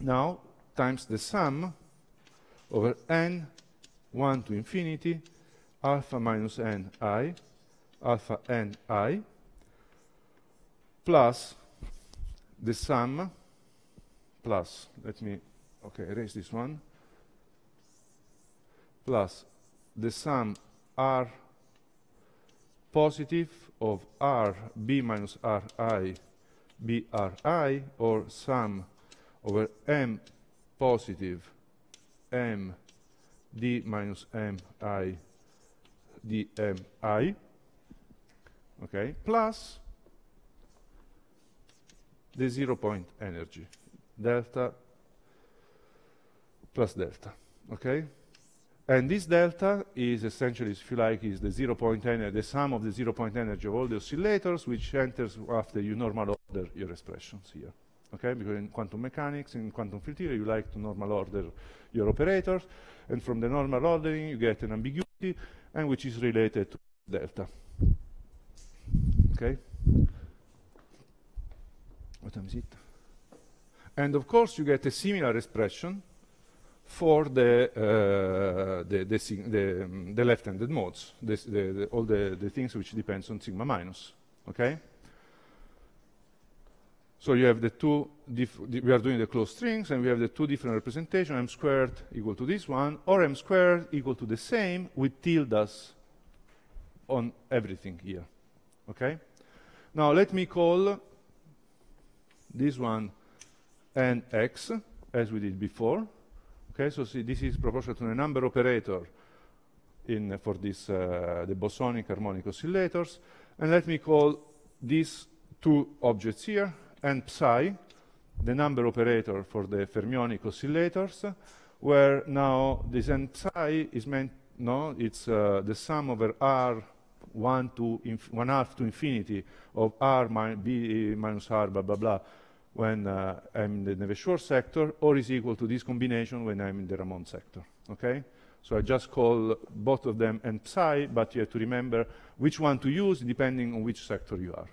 now, times the sum over n 1 to infinity alpha minus n i alpha n i plus the sum plus, let me, okay, erase this one, plus the sum r positive of r b minus ri bri or sum over m positive m d minus m i d m i okay plus the zero point energy delta plus delta okay and this delta is essentially, if you like, is the zero point energy, the sum of the zero point energy of all the oscillators, which enters after you normal order your expressions here. Okay, because in quantum mechanics, in quantum field theory, you like to normal order your operators, and from the normal ordering, you get an ambiguity, and which is related to delta. Okay? What time is it? And of course, you get a similar expression for the uh, the, the, the, the left-handed modes, the, all the, the things which depends on sigma minus. Okay. So you have the two, we are doing the closed strings, and we have the two different representations, m squared equal to this one, or m squared equal to the same with tildes on everything here, okay? Now let me call this one nx, as we did before, Okay, so see, this is proportional to the number operator in, uh, for this, uh, the bosonic harmonic oscillators. And let me call these two objects here and psi, the number operator for the fermionic oscillators, where now this n psi is meant, no, it's uh, the sum over r 1 to 1 half to infinity of r min b minus r blah blah blah when uh, I'm in the Neveshore sector, or is equal to this combination when I'm in the Ramon sector, okay? So I just call both of them and psi, but you have to remember which one to use depending on which sector you are.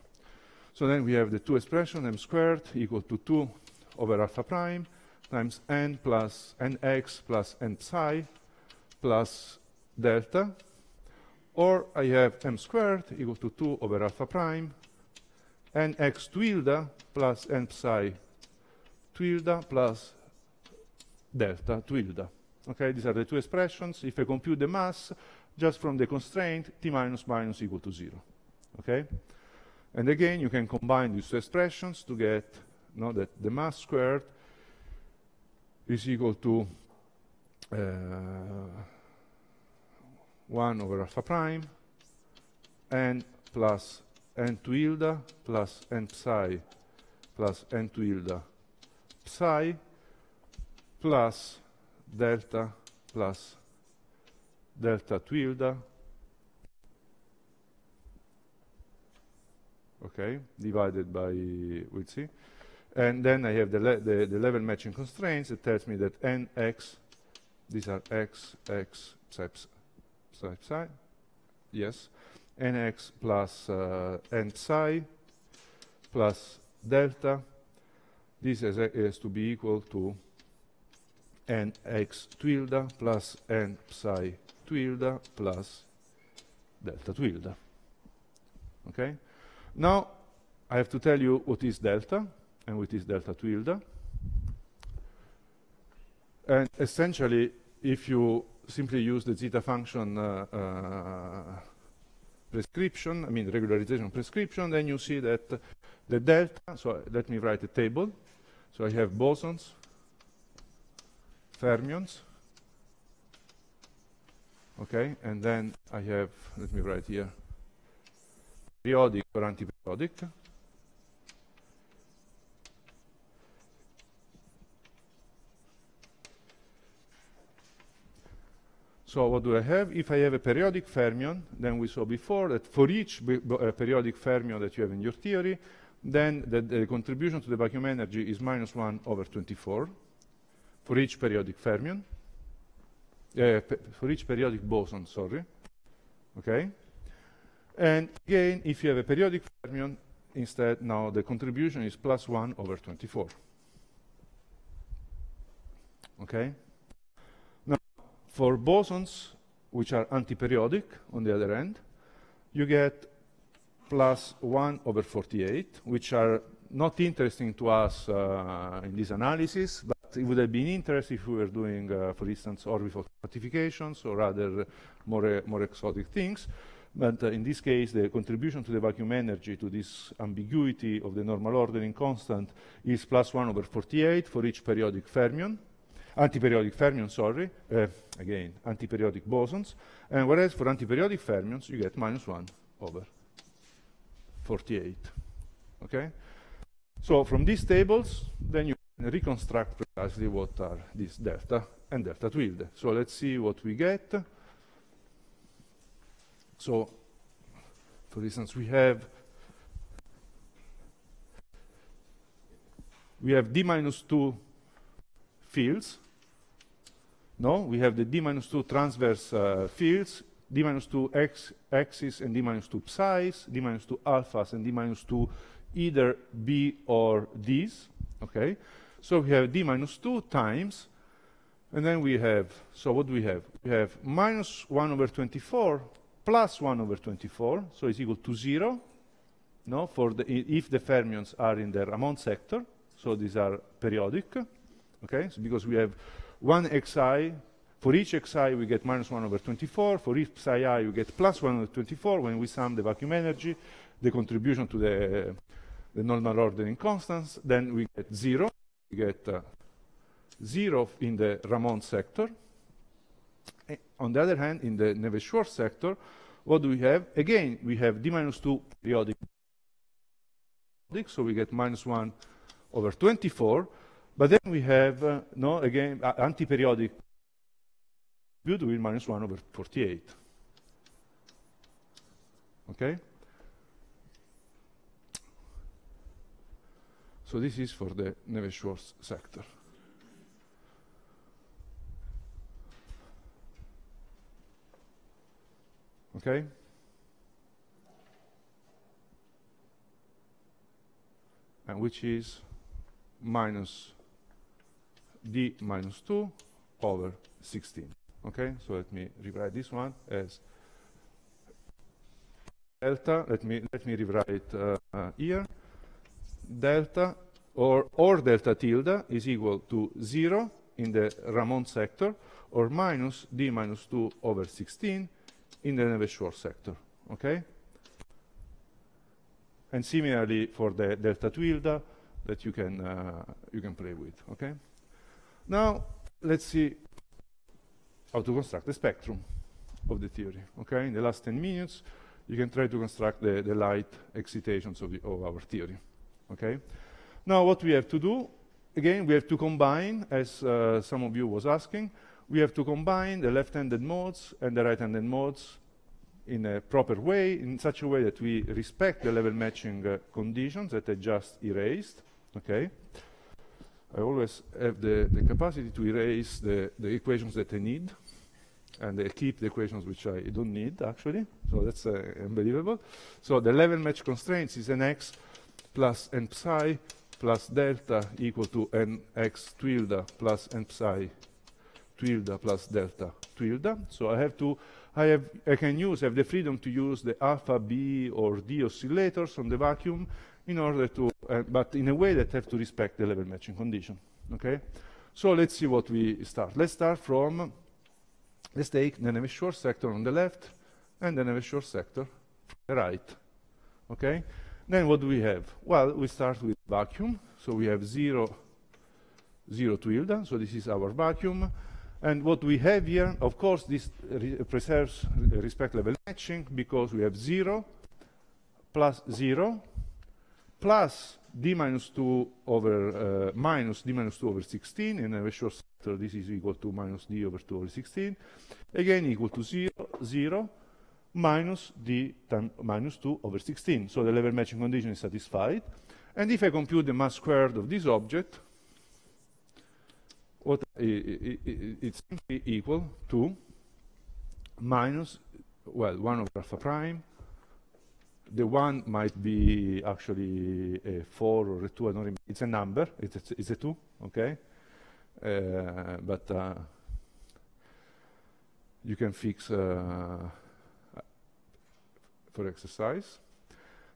So then we have the two expression, m squared equal to 2 over alpha prime times n plus nx plus n psi plus delta, or I have m squared equal to 2 over alpha prime nx tilde plus n psi tilde plus delta tilde. Okay, these are the two expressions. If I compute the mass, just from the constraint, t minus minus equal to zero. Okay? And again, you can combine these two expressions to get know, that the mass squared is equal to uh, 1 over alpha prime n plus n tilde plus n psi plus n tilde psi plus delta plus delta tilde okay divided by we'll see and then I have the, le the, the level matching constraints It tells me that nx these are x x psi psi, psi, psi yes nx plus uh, n psi plus delta. This has, has to be equal to nx tilde plus n psi tilde plus delta tilde. Okay? Now, I have to tell you what is delta and what is delta tilde. And essentially, if you simply use the zeta function uh, uh, prescription, I mean regularization prescription, then you see that the delta, so let me write a table. So I have bosons, fermions, okay, and then I have, let me write here, periodic or antiperiodic, So what do I have? If I have a periodic fermion, then we saw before that for each uh, periodic fermion that you have in your theory, then the, the contribution to the vacuum energy is minus 1 over 24 for each periodic fermion, uh, for each periodic boson, sorry. Okay? And again, if you have a periodic fermion, instead now the contribution is plus 1 over 24. Okay? For bosons, which are antiperiodic, on the other hand, you get plus 1 over 48, which are not interesting to us uh, in this analysis, but it would have been interesting if we were doing, uh, for instance, orbital quantifications or other more, uh, more exotic things. But uh, in this case, the contribution to the vacuum energy to this ambiguity of the normal ordering constant is plus 1 over 48 for each periodic fermion antiperiodic fermions, sorry, uh, again, antiperiodic bosons, and whereas for antiperiodic fermions, you get minus 1 over 48, okay? So from these tables, then you reconstruct precisely what are these delta and delta tilde. So let's see what we get. So, for instance, we have we have d minus 2 fields no, we have the d minus 2 transverse uh, fields, d minus 2 x axis and d minus 2 psi's, d minus 2 alphas and d minus 2 either b or d's, okay? So we have d minus 2 times, and then we have, so what do we have? We have minus 1 over 24 plus 1 over 24, so it's equal to 0, no, for the, if the fermions are in the Ramon sector, so these are periodic, okay? So because we have one xi, for each xi we get minus 1 over 24, for each psi i we get plus 1 over 24 when we sum the vacuum energy, the contribution to the, the normal ordering constants, then we get 0, we get uh, 0 in the Ramon sector. And eh, on the other hand, in the Neves-Schwarz sector, what do we have? Again, we have d minus 2 periodic, so we get minus 1 over 24, but then we have, uh, no, again, uh, antiperiodic distribute with minus 1 over 48. Okay? So this is for the Neves-Schwarz sector. Okay? And which is minus d minus 2 over 16. Okay, so let me rewrite this one as delta, let me, let me rewrite uh, uh, here, delta or, or delta tilde is equal to 0 in the Ramon sector or minus d minus 2 over 16 in the neves sector, okay? And similarly for the delta tilde that you can, uh, you can play with, okay? Now, let's see how to construct the spectrum of the theory. Okay, in the last 10 minutes, you can try to construct the, the light excitations of, the, of our theory. Okay, now what we have to do, again, we have to combine, as uh, some of you was asking, we have to combine the left-handed modes and the right-handed modes in a proper way, in such a way that we respect the level matching uh, conditions that I just erased. Okay. I always have the, the capacity to erase the, the equations that I need and I keep the equations which I don't need, actually. So that's uh, unbelievable. So the level match constraints is nx plus n psi plus delta equal to nx tilde plus n psi tilde plus delta tilde. So I have to, I have, I can use, have the freedom to use the alpha, b, or d oscillators on the vacuum in order to, uh, but in a way that have to respect the level matching condition, okay? So let's see what we start. Let's start from, let's take the Neves short sector on the left and the Neves short sector on the right, okay? Then what do we have? Well, we start with vacuum, so we have zero, zero to Hilda, so this is our vacuum. And what we have here, of course, this re preserves eh, respect level matching because we have zero plus zero plus d minus 2 over uh, minus d minus 2 over 16 and I have a short sector this is equal to minus d over 2 over 16 again equal to 0 0 minus d times minus 2 over 16 so the level matching condition is satisfied and if I compute the mass squared of this object what I, I, I, it's simply equal to minus well 1 over alpha prime the one might be actually a four or a two. I don't remember. It's a number. It's a, it's a two. Okay, uh, but uh, you can fix uh, for exercise.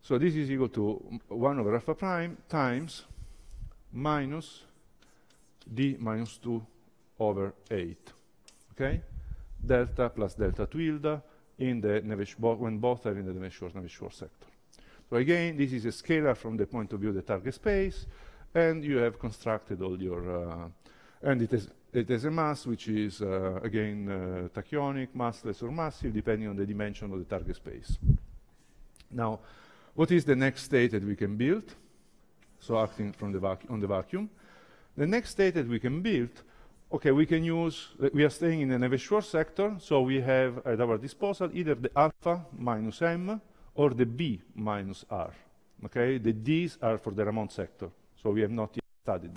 So this is equal to one over alpha prime times minus d minus two over eight. Okay, delta plus delta tilde in the when both are in the Neves-Schwarz sector. So again, this is a scalar from the point of view of the target space, and you have constructed all your, uh, and it is it has a mass which is, uh, again, uh, tachyonic, massless, or massive, depending on the dimension of the target space. Now, what is the next state that we can build? So acting from the on the vacuum. The next state that we can build okay, we can use, we are staying in the Eveshwar sector, so we have at our disposal either the alpha minus m or the b minus r. Okay, the d's are for the Ramon sector, so we have not yet studied.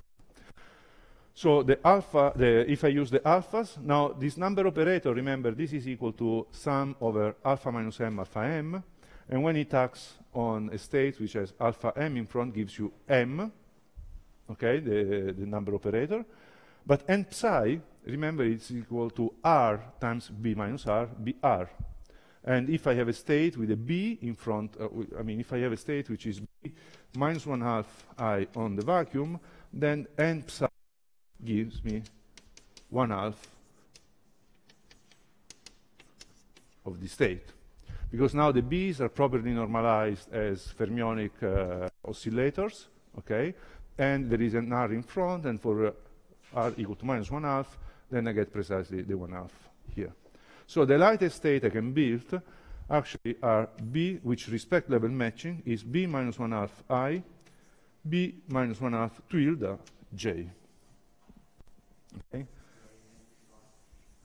So the alpha, the, if I use the alphas, now this number operator, remember, this is equal to sum over alpha minus m alpha m, and when it acts on a state which has alpha m in front, gives you m, okay, the, the number operator, but n psi, remember, it's equal to r times b minus r, br. And if I have a state with a b in front, uh, I mean, if I have a state which is b minus 1 half i on the vacuum, then n psi gives me 1 half of the state. Because now the b's are properly normalized as fermionic uh, oscillators, okay? And there is an r in front, and for uh, are equal to minus 1 half, then I get precisely the 1 half here. So the lightest state I can build actually are B, which respect level matching, is B minus 1 half I, B minus 1 half tilde J. Okay?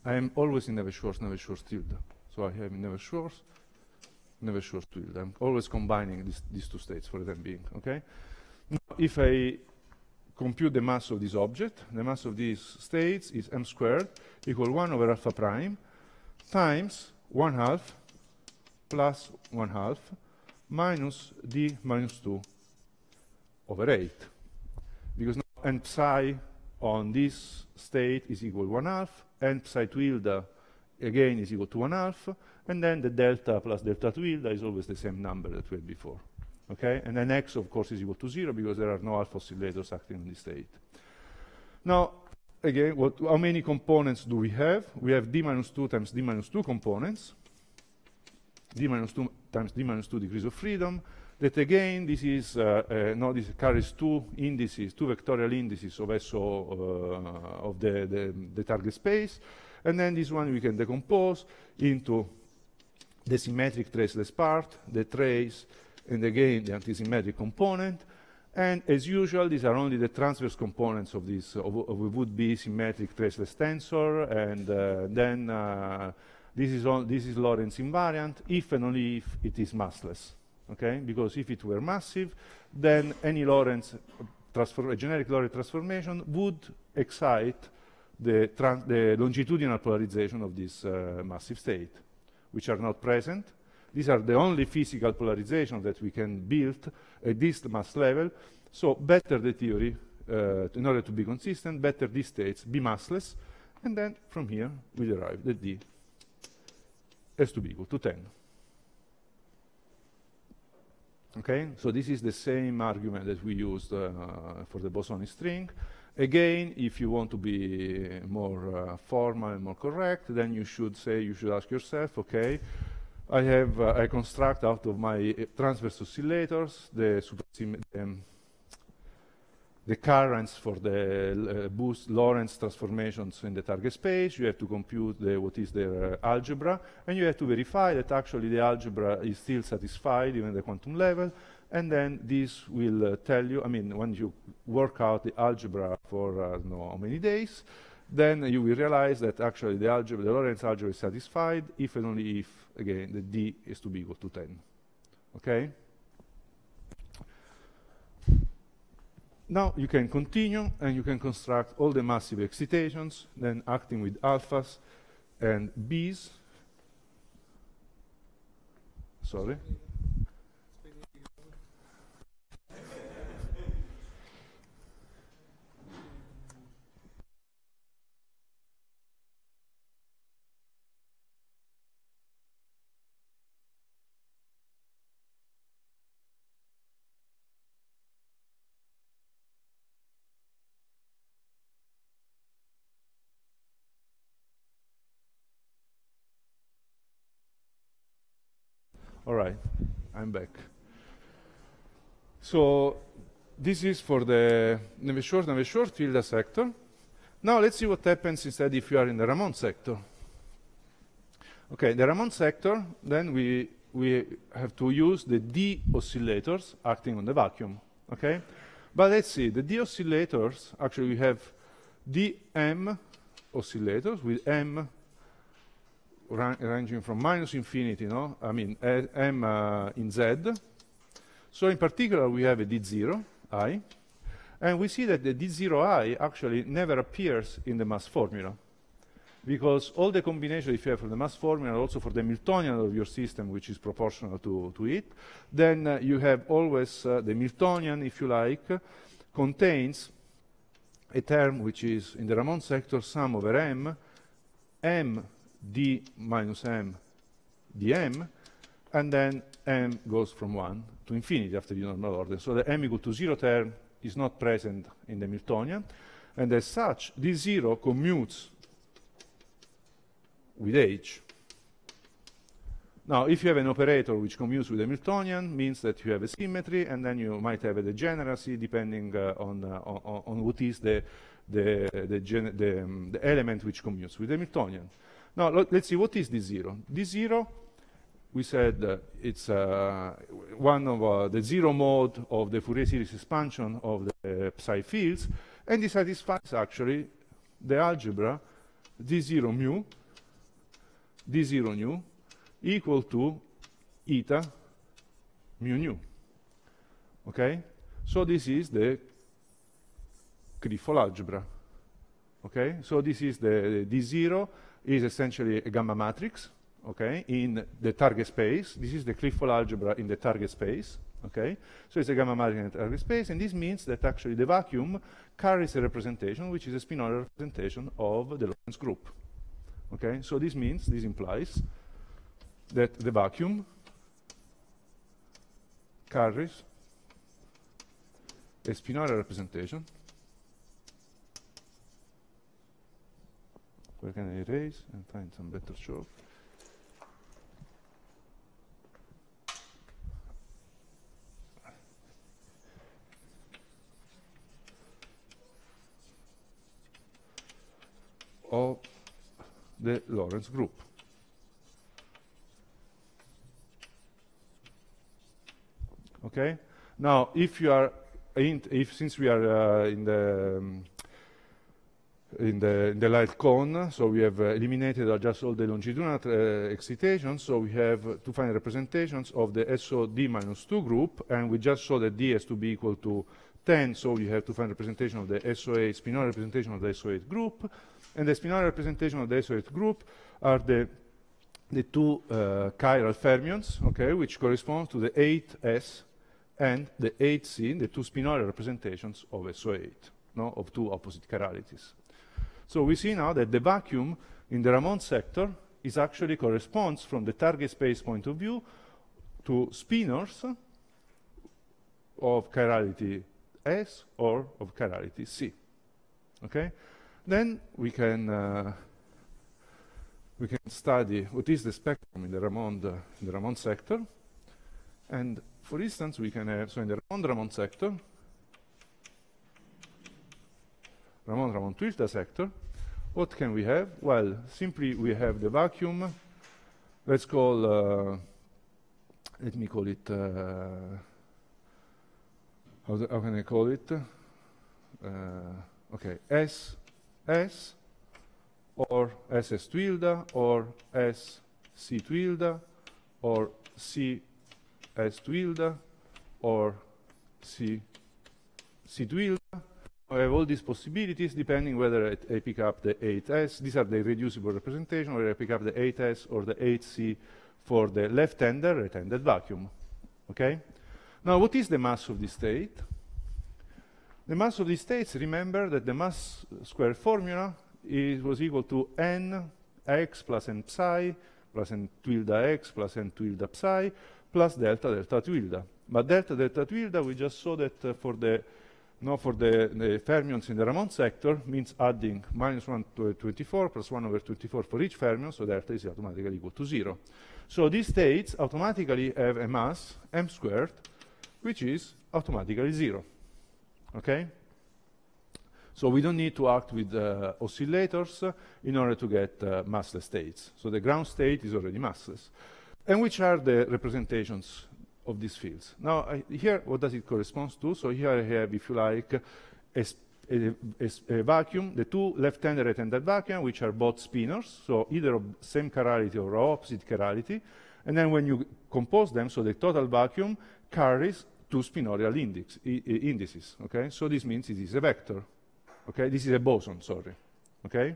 I am always in never shores, never shores tilde. So I have never short, never shores tilde. I'm always combining these two states for the time being, okay? Now, if I compute the mass of this object. The mass of these states is m squared equal 1 over alpha prime times 1 half plus 1 half minus d minus 2 over 8. Because now n psi on this state is equal 1 half, n psi tilde again is equal to 1 half, and then the delta plus delta tilde is always the same number that we had before. Okay? And then x, of course, is equal to 0 because there are no alpha oscillators acting on this state. Now, again, what, how many components do we have? We have d minus 2 times d minus 2 components, d minus 2 times d minus 2 degrees of freedom, that again, this is, uh, uh, no, this carries two indices, two vectorial indices of SO uh, of the, the, the target space, and then this one we can decompose into the symmetric traceless part, the trace, and again the anti-symmetric component. And as usual, these are only the transverse components of this of, of a would-be symmetric traceless tensor, and uh, then uh, this is all, this is Lorentz invariant if and only if it is massless. Okay, because if it were massive, then any Lorentz transform, a generic Lorentz transformation would excite the, the longitudinal polarization of this uh, massive state, which are not present these are the only physical polarization that we can build at this mass level. So better the theory, uh, in order to be consistent, better these states be massless. And then from here, we derive that D has to be equal to 10. Okay, so this is the same argument that we used uh, for the bosonic string. Again, if you want to be more uh, formal and more correct, then you should say, you should ask yourself, okay, I have uh, I construct out of my uh, transverse oscillators the um, the currents for the uh, boost Lorentz transformations in the target space. You have to compute the, what is their uh, algebra, and you have to verify that actually the algebra is still satisfied even at the quantum level. And then this will uh, tell you, I mean, when you work out the algebra for uh, no, how many days, then you will realize that actually the algebra, the Lorentz algebra is satisfied if and only if again, the d is to be equal to 10. Okay? Now you can continue and you can construct all the massive excitations, then acting with alphas and b's. Sorry. All right, I'm back. So this is for the Neves-Short, Neves-Short Hilda sector. Now let's see what happens instead if you are in the Ramon sector. Okay, the Ramon sector, then we, we have to use the D oscillators acting on the vacuum, okay? But let's see, the D oscillators, actually we have DM oscillators with M ran ranging from minus infinity, no? I mean, a, eh, m uh, in z. So in particular, we have a d0, i, and we see that the d0i actually never appears in the mass formula because all the combination if you have for the mass formula also for the Miltonian of your system which is proportional to, to it then uh, you have always uh, the Miltonian if you like contains a term which is in the Ramon sector sum over m m d minus m dm, and then m goes from 1 to infinity after the normal order. So the m equal to 0 term is not present in the Miltonian, and as such, d0 commutes with h. Now, if you have an operator which commutes with a Miltonian, means that you have a symmetry, and then you might have a degeneracy depending uh, on, uh, on, on, what is the, the, the, the, um, the element which commutes with the Miltonian. Now, let, us see, what is D0? D0, we said uh, it's uh, one of uh, the zero mode of the Fourier series expansion of the uh, psi fields, and it satisfies actually the algebra D0 mu, D0 nu, equal to eta mu nu. Okay? So this is the Clifford algebra. Okay? So this is the D0 is essentially a gamma matrix, okay, in the target space. This is the Clifford algebra in the target space, okay? So it's a gamma matrix in the target space, and this means that actually the vacuum carries a representation, which is a spinor representation of the Lorentz group, okay? So this means, this implies, that the vacuum carries a spinor representation we're going to erase and find some better chalk. of the Lorentz group. Okay. Now, if you are, in, if since we are uh, in the um, in the, in the light cone. So we have uh, eliminated uh, just all the longitudinal uh, excitations. So we have to find representations of the SOD minus 2 group. And we just saw that D has to be equal to 10. So we have to find representation of the SO8, spinor representation of the SO8 group. And the spinor representation of the SO8 group are the the two uh, chiral fermions, okay, which correspond to the 8s and the 8c, the two spinorial representations of SO8, no, of two opposite chiralities. So we see now that the vacuum in the Ramon sector is actually corresponds from the target space point of view to spinors of chirality S or of chirality C. Okay? Then we can uh, we can study what is the spectrum in the Ramond uh, in the Ramond sector. And for instance, we can have so in the Ramond Ramond sector, Ramon Ramon twist sector. what can we have? Well, simply we have the vacuum. Let's call, uh, let me call it, uh, how, how, can I call it? Uh, okay, S, S, or SS tilde, or S C tilde, or C S tilde, or C C tilde, I have all these possibilities depending whether I, I, pick up the 8s. These are the reducible representation, whether I pick up the 8s or the 8c for the left-hander, right-handed vacuum. Okay? Now, what is the mass of the state? The mass of the states, remember that the mass square formula is, was equal to n x plus n psi plus n tilde x plus n tilde psi plus delta delta tilde. But delta delta tilde, we just saw that uh, for the now for the, the, fermions in the Ramon sector means adding minus 1 to 24 plus 1 over 24 for each fermion, so delta is automatically equal to 0. So these states automatically have a mass, m squared, which is automatically 0. Okay? So we don't need to act with uh, oscillators uh, in order to get uh, massless states. So the ground state is already massless. And which are the representations of these fields. Now, I, here, what does it correspond to? So here I have, if you like, a, a, a, vacuum, the two left-handed, right-handed vacuum, which are both spinners, so either of same chirality or opposite chirality. And then when you compose them, so the total vacuum carries two spinorial index, indices, okay? So this means it is a vector, okay? This is a boson, sorry, okay?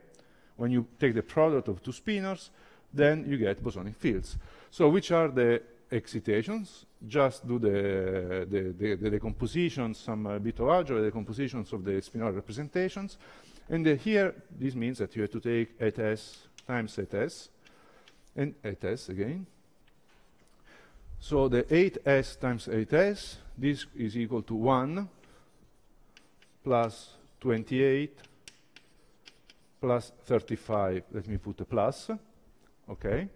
When you take the product of two spinners, then you get bosonic fields. So which are the excitations, just do the, the, the, the decomposition, some uh, bit of algebra, the decompositions of the spinor representations. And uh, here, this means that you have to take 8s times 8s, and 8s again. So the 8s times 8s, this is equal to 1 plus 28 plus 35. Let me put a plus. Okay.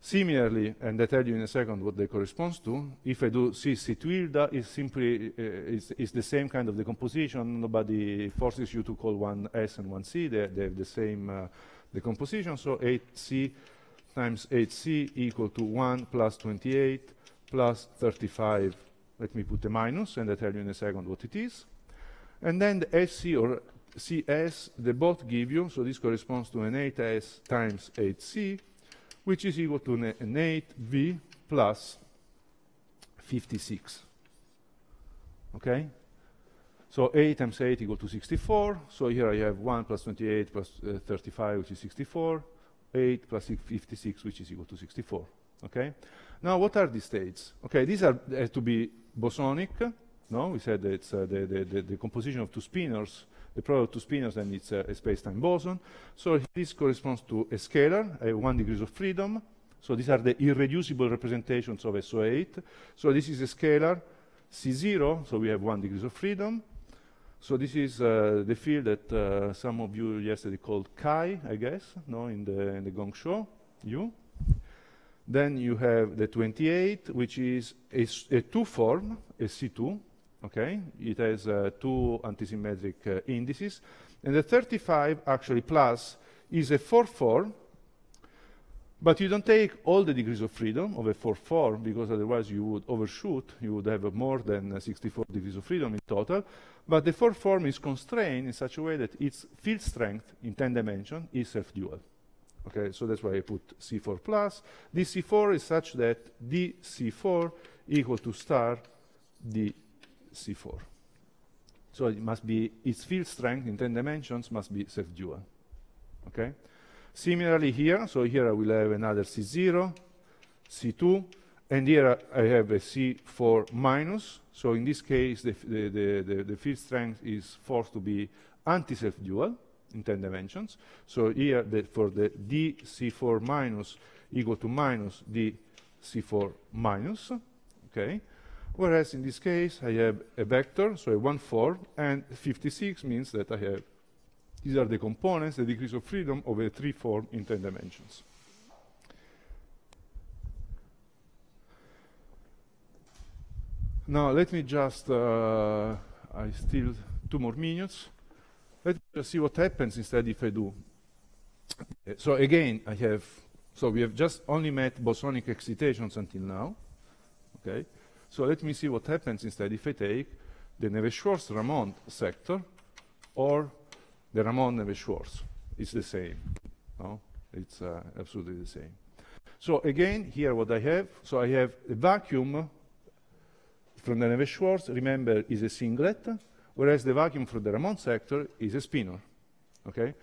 Similarly, and I tell you in a second what they correspond to, if I do C situilda, is simply uh, is, is the same kind of decomposition. Nobody forces you to call one S and one C. They, they have the same uh, decomposition. So 8C times 8C equal to 1 plus 28 plus 35. Let me put a minus, and I tell you in a second what it is. And then the SC or CS, they both give you, so this corresponds to an 8S times 8C which is equal to an 8b v 56. Okay? So 8 times 8 equal to 64. So here I have 1 plus 28 plus, uh, 35, which is 64. 8 plus 56, which is equal to 64. Okay? Now, what are these states? Okay, these are uh, to be bosonic. No, we said it's uh, the, the, the, the composition of two spinners the product of spinors and it's a, uh, a space-time boson. So this corresponds to a scalar, a one degrees of freedom. So these are the irreducible representations of SO8. So this is a scalar C0, so we have one degrees of freedom. So this is uh, the field that uh, some of you yesterday called chi, I guess, no, in the, in the gong show, you. Then you have the 28, which is a, a two form, a C2, Okay, it has uh, two antisymmetric uh, indices, and the 35 actually plus is a 4-4, but you don't take all the degrees of freedom of a 4-4 because otherwise you would overshoot. You would have more than uh, 64 degrees of freedom in total. But the 4 form is constrained in such a way that its field strength in 10 dimension is self-dual. Okay, so that's why I put C4 plus. DC4 is such that DC4 equal to star D c4. So it must be, its field strength in 10 dimensions must be self-dual, okay? Similarly here, so here I will have another c0, c2, and here I have a C4 minus, so in this case the, the, the, the field strength is forced to be anti-self-dual in 10 dimensions. So here the, for the DC4 minus equal to minus DC4 minus, okay? Whereas in this case, I have a vector, so a 1, 4, and 56 means that I have, these are the components, the degrees of freedom of a three form in 10 dimensions. Now, let me just, uh, I still, two more minutes. Let me just see what happens instead if I do. So again, I have, so we have just only met bosonic excitations until now, okay? So let me see what happens instead if I take the Neves-Schwarz-Ramond sector or the Ramond-Neves-Schwarz. It's the same. No? It's uh, absolutely the same. So again, here what I have, so I have a vacuum from the Neves-Schwarz, remember, is a singlet, whereas the vacuum from the Ramond sector is a spinor. Okay?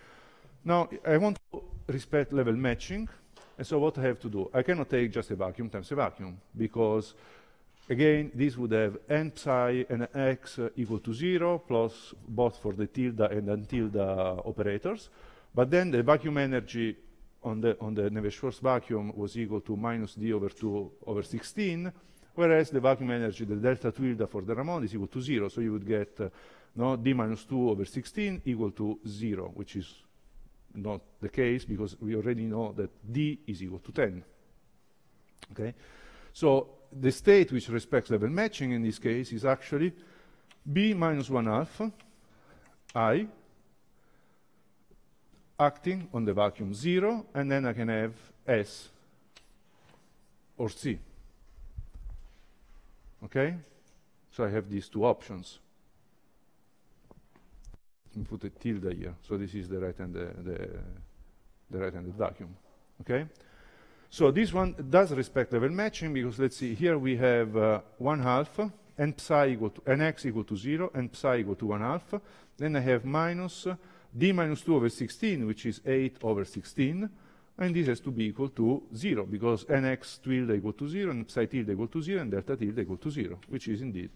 Now, I want to respect level matching, and so what I have to do? I cannot take just a vacuum times a vacuum, because Again, this would have n psi and x equal to 0, plus both for the tilde and untilde operators. But then the vacuum energy on the, on the Navier-Schwarz vacuum was equal to minus d over 2 over 16, whereas the vacuum energy, the delta tilde for the Ramon is equal to 0. So you would get uh, no, d minus 2 over 16 equal to 0, which is not the case because we already know that d is equal to 10. Okay, So the state which respects level matching in this case is actually b minus 1 half i acting on the vacuum 0, and then I can have S or C. Okay? So I have these two options. And put a tilde here. So this is the right-handed the, the, the right-handed vacuum. Okay? So this one does respect level matching because let's see, here we have uh, one half and psi equal to, and x equal to zero and psi equal to one half. Then I have minus uh, d minus two over 16, which is eight over 16. And this has to be equal to zero because nx tilde equal to zero and psi tilde equal to zero and delta tilde equal to zero, which is indeed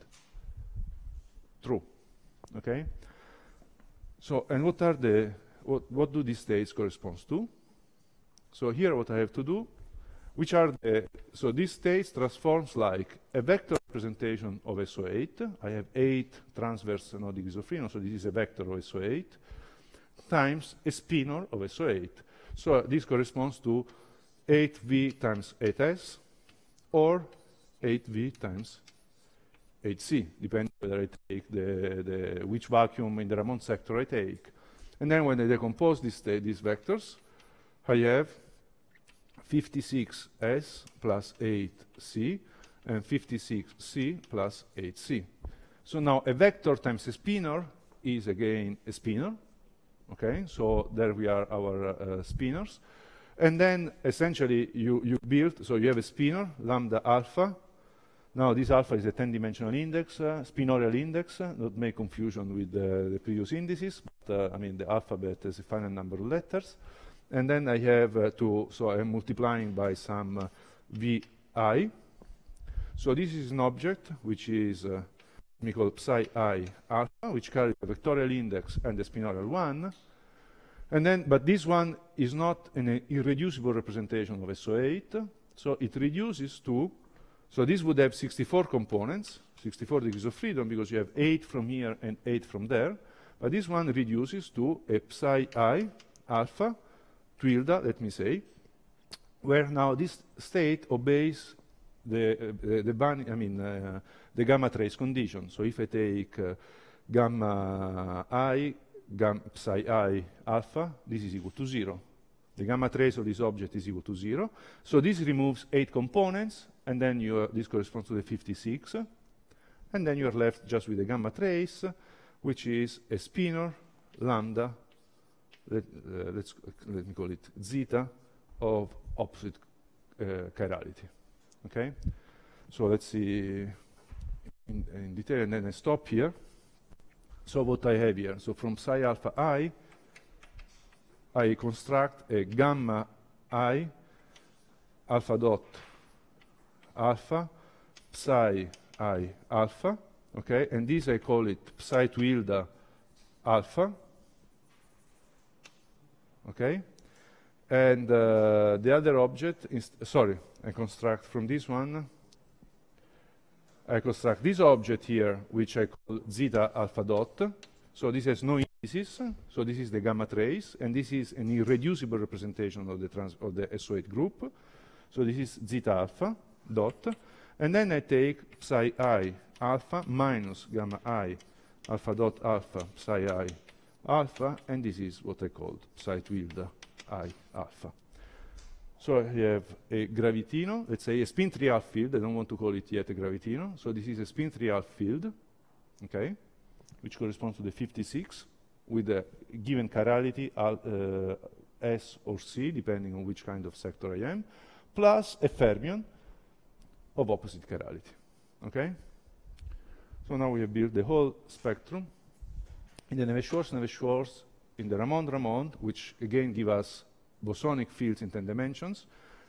true, okay? So, and what are the, what, what do these states correspond to? So here what I have to do which are the, so this state transforms like a vector representation of SO8. I have eight transverse nodic isoprenons, so this is a vector of SO8, times a spinor of SO8. So this corresponds to 8V times 8S or 8V times 8C, depending whether I take the, the, which vacuum in the Ramon sector I take. And then when I decompose these, these vectors, I have 56s plus 8c and 56c plus 8c. So now a vector times a spinor is again a spinor. Okay, so there we are our uh, spinners. And then essentially you, you build, so you have a spinor, lambda alpha. Now this alpha is a 10-dimensional index, uh, spinorial index, uh, not make confusion with uh, the previous indices. But, uh, I mean the alphabet is a final number of letters and then I have uh, to, so I'm multiplying by some uh, vi. So this is an object which is, uh, we call psi i alpha, which carries a vectorial index and the spinorial one. And then, but this one is not an uh, irreducible representation of SO8, so it reduces to, so this would have 64 components, 64 degrees of freedom, because you have 8 from here and 8 from there, but this one reduces to a psi i alpha, Twilda, let me say, where now this state obeys the, uh, the I mean, uh, the gamma trace condition. So if I take uh, gamma i, gamma psi i alpha, this is equal to zero. The gamma trace of this object is equal to zero. So this removes eight components, and then you, uh, this corresponds to the 56. And then you're left just with the gamma trace, which is a spinor, lambda, let, us uh, uh, let me call it zeta of opposite uh, chirality. Okay, so let's see in, in detail, and then I stop here. So what I have here, so from psi alpha i, I construct a gamma i alpha dot alpha psi i alpha, okay, and this I call it psi tilde alpha, okay? And uh, the other object is, sorry, I construct from this one, I construct this object here, which I call zeta alpha dot. So this has no indices, so this is the gamma trace, and this is an irreducible representation of the, trans of the SO8 group. So this is zeta alpha dot, and then I take psi i alpha minus gamma i alpha dot alpha psi i alpha, and this is what I called side wield I alpha. So I have a gravitino, let's say a spin 3 half field, I don't want to call it yet a gravitino, so this is a spin 3 half field, okay, which corresponds to the 56 with a given chirality uh, S or C, depending on which kind of sector I am, plus a fermion of opposite chirality, okay? So now we have built the whole spectrum in the Neveschors, Neveschors, in the Ramond, Ramond, which again give us bosonic fields in 10 dimensions,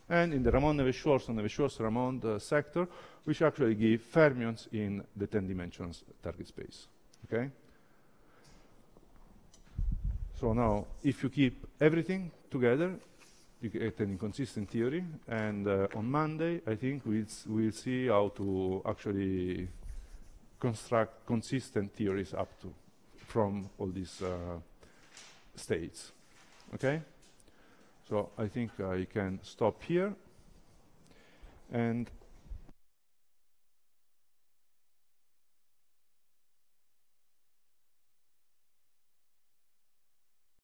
and in the Ramond, Neveschors, Neveschors, Ramond uh, sector, which actually give fermions in the 10 dimensions target space, okay? So now, if you keep everything together, you get an inconsistent theory. And uh, on Monday, I think we'll, we'll see how to actually construct consistent theories up to from all these uh, states. Okay? So I think I can stop here. And